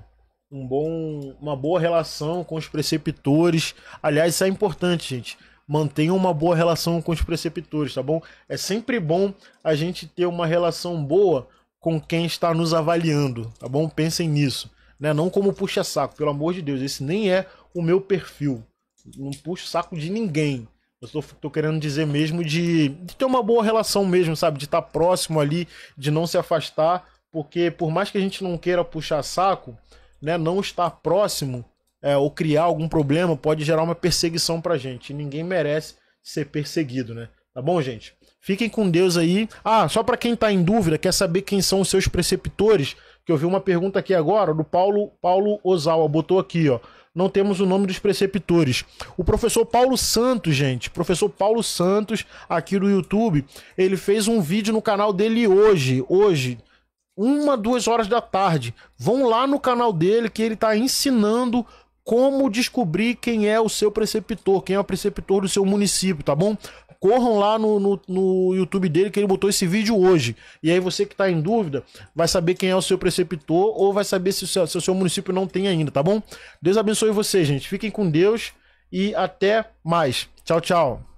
um bom, uma boa relação com os preceptores. Aliás, isso é importante, gente mantenham uma boa relação com os preceptores, tá bom? É sempre bom a gente ter uma relação boa com quem está nos avaliando, tá bom? Pensem nisso, né? Não como puxa-saco, pelo amor de Deus, esse nem é o meu perfil. Não puxo saco de ninguém. Eu tô, tô querendo dizer mesmo de, de ter uma boa relação mesmo, sabe? De estar tá próximo ali, de não se afastar, porque por mais que a gente não queira puxar saco, né? Não estar próximo é, ou criar algum problema pode gerar uma perseguição pra gente. E ninguém merece ser perseguido, né? Tá bom, gente? Fiquem com Deus aí. Ah, só para quem tá em dúvida, quer saber quem são os seus preceptores, que eu vi uma pergunta aqui agora do Paulo Paulo Ozawa, botou aqui, ó. Não temos o nome dos preceptores. O professor Paulo Santos, gente, professor Paulo Santos aqui do YouTube, ele fez um vídeo no canal dele hoje, hoje, uma, duas horas da tarde. Vão lá no canal dele que ele tá ensinando como descobrir quem é o seu preceptor, quem é o preceptor do seu município, tá bom? Corram lá no, no, no YouTube dele que ele botou esse vídeo hoje. E aí você que está em dúvida vai saber quem é o seu preceptor ou vai saber se o seu, se o seu município não tem ainda, tá bom? Deus abençoe vocês, gente. Fiquem com Deus e até mais. Tchau, tchau.